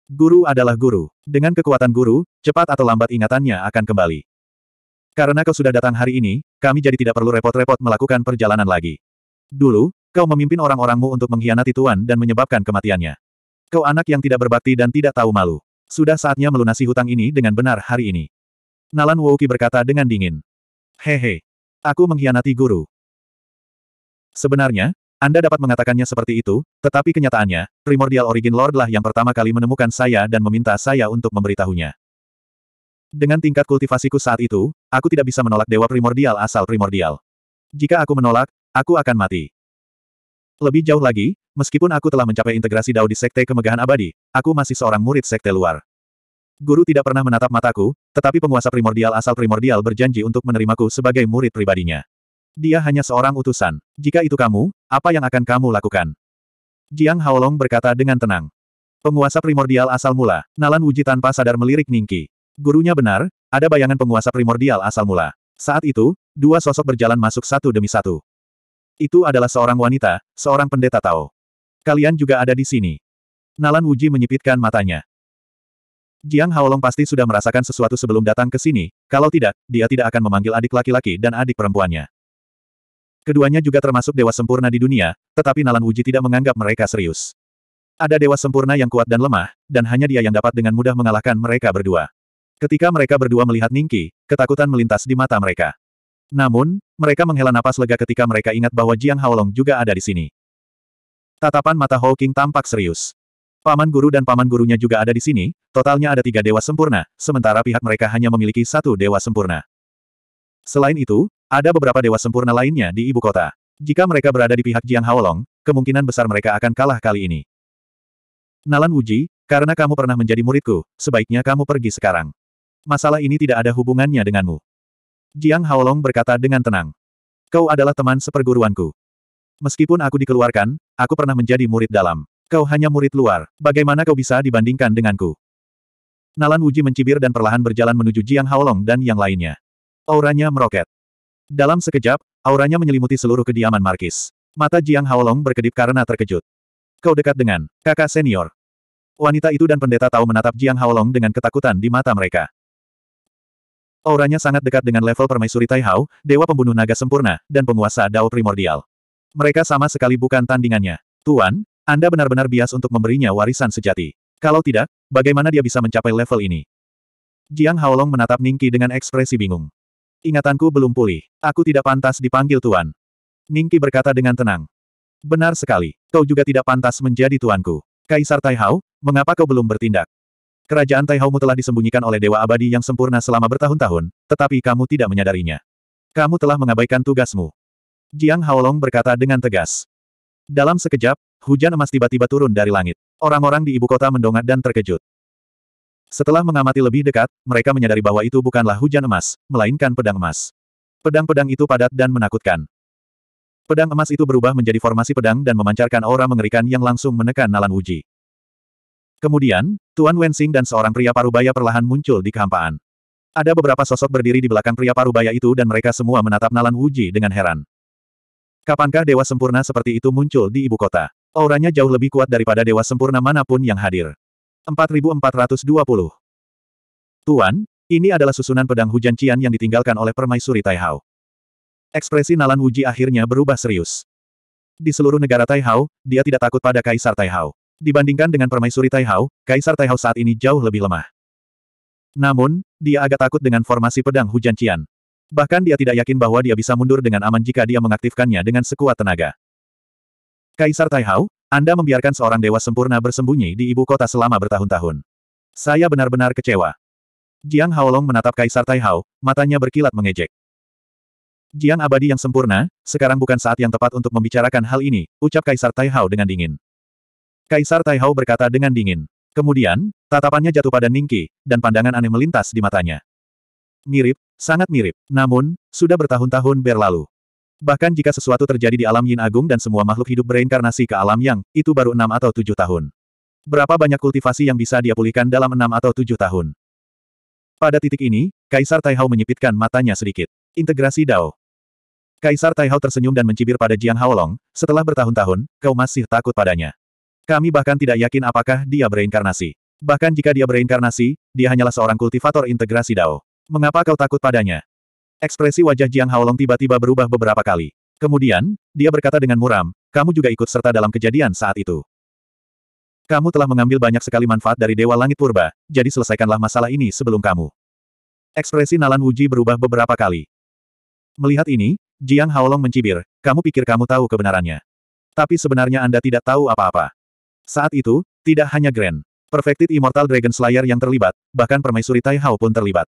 Guru adalah guru. Dengan kekuatan guru, cepat atau lambat ingatannya akan kembali. Karena kau sudah datang hari ini, kami jadi tidak perlu repot-repot melakukan perjalanan lagi. Dulu, kau memimpin orang-orangmu untuk mengkhianati Tuan dan menyebabkan kematiannya. Kau anak yang tidak berbakti dan tidak tahu malu. Sudah saatnya melunasi hutang ini dengan benar hari ini. Nalan Wouki berkata dengan dingin. Hehe. Aku mengkhianati guru. Sebenarnya, Anda dapat mengatakannya seperti itu, tetapi kenyataannya, Primordial Origin Lord lah yang pertama kali menemukan saya dan meminta saya untuk memberitahunya. Dengan tingkat kultivasiku saat itu, aku tidak bisa menolak Dewa Primordial asal primordial. Jika aku menolak, aku akan mati. Lebih jauh lagi, meskipun aku telah mencapai integrasi Dao di Sekte Kemegahan Abadi, aku masih seorang murid Sekte luar. Guru tidak pernah menatap mataku, tetapi penguasa primordial asal primordial berjanji untuk menerimaku sebagai murid pribadinya. Dia hanya seorang utusan. Jika itu kamu, apa yang akan kamu lakukan? Jiang Haolong berkata dengan tenang. Penguasa primordial asal mula, Nalan Wuji tanpa sadar melirik Ningki. Gurunya benar, ada bayangan penguasa primordial asal mula. Saat itu, dua sosok berjalan masuk satu demi satu. Itu adalah seorang wanita, seorang pendeta Tao. Kalian juga ada di sini. Nalan Wuji menyipitkan matanya. Jiang Haolong pasti sudah merasakan sesuatu sebelum datang ke sini, kalau tidak, dia tidak akan memanggil adik laki-laki dan adik perempuannya. Keduanya juga termasuk dewa sempurna di dunia, tetapi Nalan Wuji tidak menganggap mereka serius. Ada dewa sempurna yang kuat dan lemah, dan hanya dia yang dapat dengan mudah mengalahkan mereka berdua. Ketika mereka berdua melihat Ningki, ketakutan melintas di mata mereka. Namun, mereka menghela napas lega ketika mereka ingat bahwa Jiang Haolong juga ada di sini. Tatapan mata Hawking tampak serius. Paman guru dan paman gurunya juga ada di sini, totalnya ada tiga dewa sempurna, sementara pihak mereka hanya memiliki satu dewa sempurna. Selain itu, ada beberapa dewa sempurna lainnya di ibu kota. Jika mereka berada di pihak Jiang Haolong, kemungkinan besar mereka akan kalah kali ini. Nalan Wuji, karena kamu pernah menjadi muridku, sebaiknya kamu pergi sekarang. Masalah ini tidak ada hubungannya denganmu. Jiang Haolong berkata dengan tenang. Kau adalah teman seperguruanku. Meskipun aku dikeluarkan, aku pernah menjadi murid dalam. Kau hanya murid luar, bagaimana kau bisa dibandingkan denganku? Nalan Wuji mencibir dan perlahan berjalan menuju Jiang Haolong dan yang lainnya. Auranya meroket. Dalam sekejap, auranya menyelimuti seluruh kediaman Markis. Mata Jiang Haolong berkedip karena terkejut. Kau dekat dengan kakak senior. Wanita itu dan pendeta tahu menatap Jiang Haolong dengan ketakutan di mata mereka. Auranya sangat dekat dengan level permaisuri Taihao, dewa pembunuh naga sempurna, dan penguasa Dao primordial. Mereka sama sekali bukan tandingannya. Tuan, anda benar-benar bias untuk memberinya warisan sejati. Kalau tidak, bagaimana dia bisa mencapai level ini? Jiang Haolong menatap Ningki dengan ekspresi bingung. Ingatanku belum pulih. Aku tidak pantas dipanggil Tuan. Ningki berkata dengan tenang. Benar sekali. Kau juga tidak pantas menjadi tuanku. Kaisar Taihao, mengapa kau belum bertindak? Kerajaan Taihaumu telah disembunyikan oleh Dewa Abadi yang sempurna selama bertahun-tahun, tetapi kamu tidak menyadarinya. Kamu telah mengabaikan tugasmu. Jiang Haolong berkata dengan tegas. Dalam sekejap, hujan emas tiba-tiba turun dari langit. Orang-orang di ibu kota mendongak dan terkejut. Setelah mengamati lebih dekat, mereka menyadari bahwa itu bukanlah hujan emas, melainkan pedang emas. Pedang-pedang itu padat dan menakutkan. Pedang emas itu berubah menjadi formasi pedang dan memancarkan aura mengerikan yang langsung menekan Nalan Wuji. Kemudian, Tuan Wensing dan seorang pria parubaya perlahan muncul di kehampaan. Ada beberapa sosok berdiri di belakang pria parubaya itu dan mereka semua menatap Nalan Wuji dengan heran. Kapankah dewa sempurna seperti itu muncul di ibu kota? Auranya jauh lebih kuat daripada dewa sempurna manapun yang hadir. 4420. Tuan, ini adalah susunan pedang hujan Cian yang ditinggalkan oleh permaisuri Taihao. Ekspresi Nalan Wuji akhirnya berubah serius. Di seluruh negara Taihao, dia tidak takut pada Kaisar Taihao. Dibandingkan dengan permaisuri Taihao, Kaisar Taihao saat ini jauh lebih lemah. Namun, dia agak takut dengan formasi pedang hujan Cian. Bahkan dia tidak yakin bahwa dia bisa mundur dengan aman jika dia mengaktifkannya dengan sekuat tenaga. Kaisar Taihao, Anda membiarkan seorang dewa sempurna bersembunyi di ibu kota selama bertahun-tahun. Saya benar-benar kecewa. Jiang Haolong menatap Kaisar Taihao, matanya berkilat mengejek. Jiang abadi yang sempurna, sekarang bukan saat yang tepat untuk membicarakan hal ini, ucap Kaisar Taihao dengan dingin. Kaisar Taihao berkata dengan dingin. Kemudian, tatapannya jatuh pada Ningki, dan pandangan aneh melintas di matanya. Mirip, sangat mirip, namun, sudah bertahun-tahun berlalu. Bahkan jika sesuatu terjadi di alam yin agung dan semua makhluk hidup bereinkarnasi ke alam yang, itu baru enam atau tujuh tahun. Berapa banyak kultivasi yang bisa dia pulihkan dalam enam atau tujuh tahun? Pada titik ini, Kaisar Taihao menyipitkan matanya sedikit. Integrasi Dao. Kaisar Taihao tersenyum dan mencibir pada Jiang Haolong, setelah bertahun-tahun, kau masih takut padanya. Kami bahkan tidak yakin apakah dia bereinkarnasi. Bahkan jika dia bereinkarnasi, dia hanyalah seorang kultivator integrasi Dao. Mengapa kau takut padanya? Ekspresi wajah Jiang Haolong tiba-tiba berubah beberapa kali. Kemudian, dia berkata dengan muram, kamu juga ikut serta dalam kejadian saat itu. Kamu telah mengambil banyak sekali manfaat dari Dewa Langit Purba, jadi selesaikanlah masalah ini sebelum kamu. Ekspresi Nalan Wuji berubah beberapa kali. Melihat ini, Jiang Haolong mencibir, kamu pikir kamu tahu kebenarannya. Tapi sebenarnya Anda tidak tahu apa-apa. Saat itu, tidak hanya Grand. Perfected Immortal Dragon Slayer yang terlibat, bahkan Permaisuri Tai Hao pun terlibat.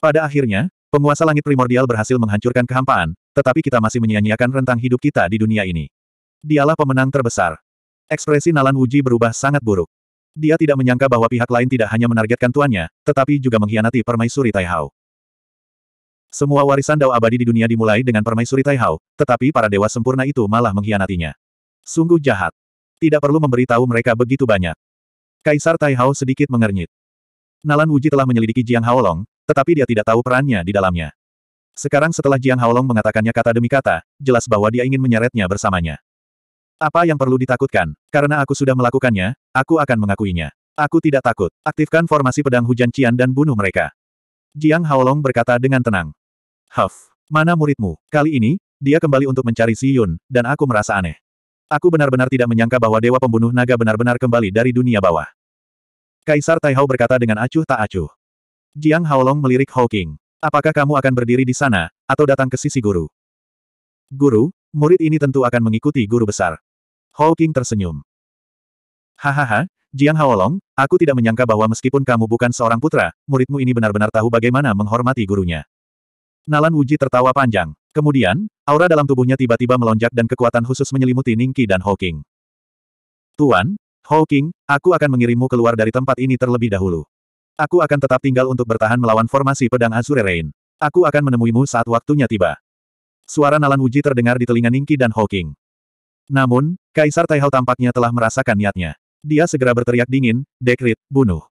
Pada akhirnya, penguasa langit primordial berhasil menghancurkan kehampaan, tetapi kita masih menyia-nyiakan rentang hidup kita di dunia ini. Dialah pemenang terbesar. Ekspresi Nalan Wuji berubah sangat buruk. Dia tidak menyangka bahwa pihak lain tidak hanya menargetkan tuannya, tetapi juga mengkhianati permaisuri Taihao. Semua warisan Dao abadi di dunia dimulai dengan permaisuri Taihao, tetapi para dewa sempurna itu malah mengkhianatinya. Sungguh jahat. Tidak perlu memberitahu mereka begitu banyak. Kaisar Taihao sedikit mengernyit. Nalan Wuji telah menyelidiki Jiang Haolong, tetapi dia tidak tahu perannya di dalamnya. Sekarang setelah Jiang Haolong mengatakannya kata demi kata, jelas bahwa dia ingin menyeretnya bersamanya. Apa yang perlu ditakutkan? Karena aku sudah melakukannya, aku akan mengakuinya. Aku tidak takut. Aktifkan formasi pedang hujan Cian dan bunuh mereka. Jiang Haolong berkata dengan tenang. Huff, mana muridmu? Kali ini, dia kembali untuk mencari Si Yun, dan aku merasa aneh. Aku benar-benar tidak menyangka bahwa Dewa Pembunuh Naga benar-benar kembali dari dunia bawah. Kaisar Taihao berkata dengan acuh tak acuh. Jiang Haolong melirik Hawking. Apakah kamu akan berdiri di sana, atau datang ke sisi guru? Guru, murid ini tentu akan mengikuti guru besar. Hawking tersenyum. Hahaha, Jiang Haolong, aku tidak menyangka bahwa meskipun kamu bukan seorang putra, muridmu ini benar-benar tahu bagaimana menghormati gurunya. Nalan Wuji tertawa panjang. Kemudian, aura dalam tubuhnya tiba-tiba melonjak dan kekuatan khusus menyelimuti Ningki dan Hawking. Tuan, Hawking, aku akan mengirimmu keluar dari tempat ini terlebih dahulu. Aku akan tetap tinggal untuk bertahan melawan formasi pedang Azure Rain. Aku akan menemuimu saat waktunya tiba. Suara nalan Wuji terdengar di telinga Ningki dan Hawking. Namun, Kaisar Taihao tampaknya telah merasakan niatnya. Dia segera berteriak dingin, Dekrit, bunuh.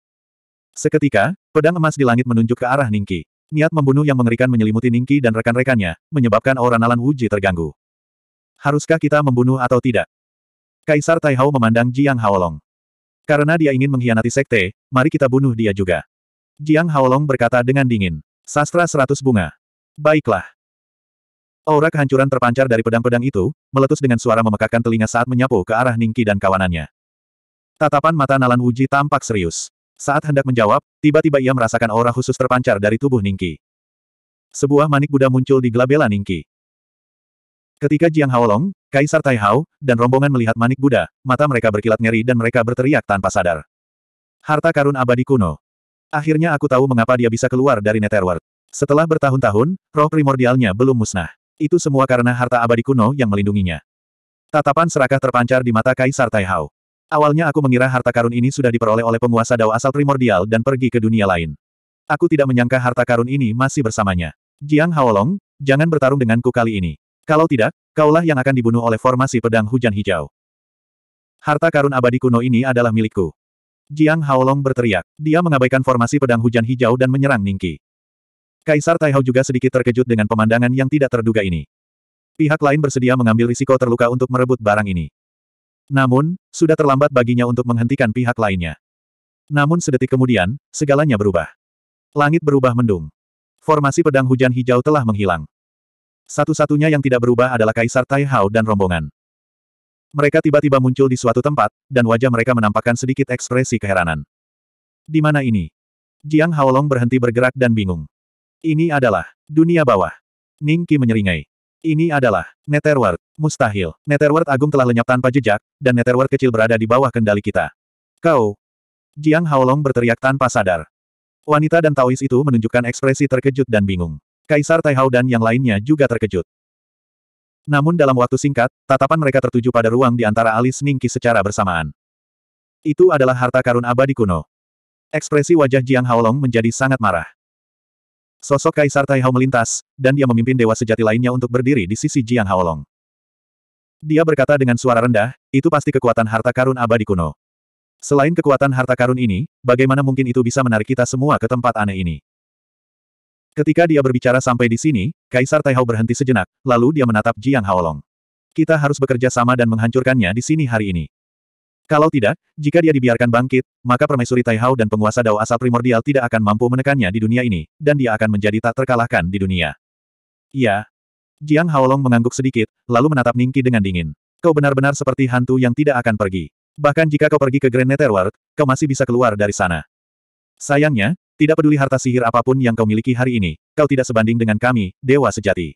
Seketika, pedang emas di langit menunjuk ke arah Ningki. Niat membunuh yang mengerikan menyelimuti Ningki dan rekan-rekannya, menyebabkan aura nalan Wuji terganggu. Haruskah kita membunuh atau tidak? Kaisar Taihao memandang Jiang Haolong. Karena dia ingin mengkhianati sekte, mari kita bunuh dia juga. Jiang Haolong berkata dengan dingin. Sastra seratus bunga. Baiklah. Aura kehancuran terpancar dari pedang-pedang itu, meletus dengan suara memekakkan telinga saat menyapu ke arah Ningki dan kawanannya. Tatapan mata Nalan Wuji tampak serius. Saat hendak menjawab, tiba-tiba ia merasakan aura khusus terpancar dari tubuh Ningki. Sebuah manik Buddha muncul di gelabela Ningki. Ketika Jiang Haolong, Kaisar Taihao, dan rombongan melihat manik Buddha, mata mereka berkilat ngeri dan mereka berteriak tanpa sadar. Harta karun abadi kuno. Akhirnya aku tahu mengapa dia bisa keluar dari Netherworld. Setelah bertahun-tahun, roh primordialnya belum musnah. Itu semua karena harta abadi kuno yang melindunginya. Tatapan serakah terpancar di mata Kaisar Taihao. Awalnya aku mengira harta karun ini sudah diperoleh oleh penguasa dao asal primordial dan pergi ke dunia lain. Aku tidak menyangka harta karun ini masih bersamanya. Jiang Haolong, jangan bertarung denganku kali ini. Kalau tidak, kaulah yang akan dibunuh oleh formasi pedang hujan hijau. Harta karun abadi kuno ini adalah milikku. Jiang Haolong berteriak. Dia mengabaikan formasi pedang hujan hijau dan menyerang Ningki. Kaisar Taihao juga sedikit terkejut dengan pemandangan yang tidak terduga ini. Pihak lain bersedia mengambil risiko terluka untuk merebut barang ini. Namun, sudah terlambat baginya untuk menghentikan pihak lainnya. Namun sedetik kemudian, segalanya berubah. Langit berubah mendung. Formasi pedang hujan hijau telah menghilang. Satu-satunya yang tidak berubah adalah Kaisar Tai Hao dan rombongan. Mereka tiba-tiba muncul di suatu tempat, dan wajah mereka menampakkan sedikit ekspresi keheranan. Di mana ini? Jiang Haolong berhenti bergerak dan bingung. Ini adalah dunia bawah. Ning Qi menyeringai. Ini adalah Netherworld. Mustahil. Netherworld agung telah lenyap tanpa jejak, dan Netherworld kecil berada di bawah kendali kita. Kau. Jiang Haolong berteriak tanpa sadar. Wanita dan Taois itu menunjukkan ekspresi terkejut dan bingung. Kaisar Taihao dan yang lainnya juga terkejut. Namun dalam waktu singkat, tatapan mereka tertuju pada ruang di antara alis Ningki secara bersamaan. Itu adalah harta karun abadi kuno. Ekspresi wajah Jiang Haolong menjadi sangat marah. Sosok Kaisar Taihao melintas, dan dia memimpin dewa sejati lainnya untuk berdiri di sisi Jiang Haolong. Dia berkata dengan suara rendah, itu pasti kekuatan harta karun abadi kuno. Selain kekuatan harta karun ini, bagaimana mungkin itu bisa menarik kita semua ke tempat aneh ini? Ketika dia berbicara sampai di sini, Kaisar Taihao berhenti sejenak, lalu dia menatap Jiang Haolong. Kita harus bekerja sama dan menghancurkannya di sini hari ini. Kalau tidak, jika dia dibiarkan bangkit, maka permaisuri Taihao dan penguasa Dao Asal Primordial tidak akan mampu menekannya di dunia ini, dan dia akan menjadi tak terkalahkan di dunia. Ya, Jiang Haolong mengangguk sedikit, lalu menatap Ningki dengan dingin. Kau benar-benar seperti hantu yang tidak akan pergi. Bahkan jika kau pergi ke Grand Netherworld, kau masih bisa keluar dari sana. Sayangnya, tidak peduli harta sihir apapun yang kau miliki hari ini, kau tidak sebanding dengan kami, dewa sejati.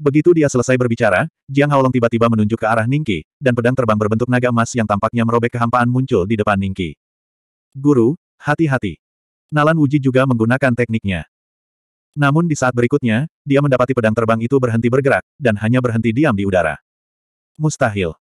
Begitu dia selesai berbicara, Jiang Haolong tiba-tiba menunjuk ke arah Ningki, dan pedang terbang berbentuk naga emas yang tampaknya merobek kehampaan muncul di depan Ningki. Guru, hati-hati. Nalan Wuji juga menggunakan tekniknya. Namun di saat berikutnya, dia mendapati pedang terbang itu berhenti bergerak, dan hanya berhenti diam di udara. Mustahil.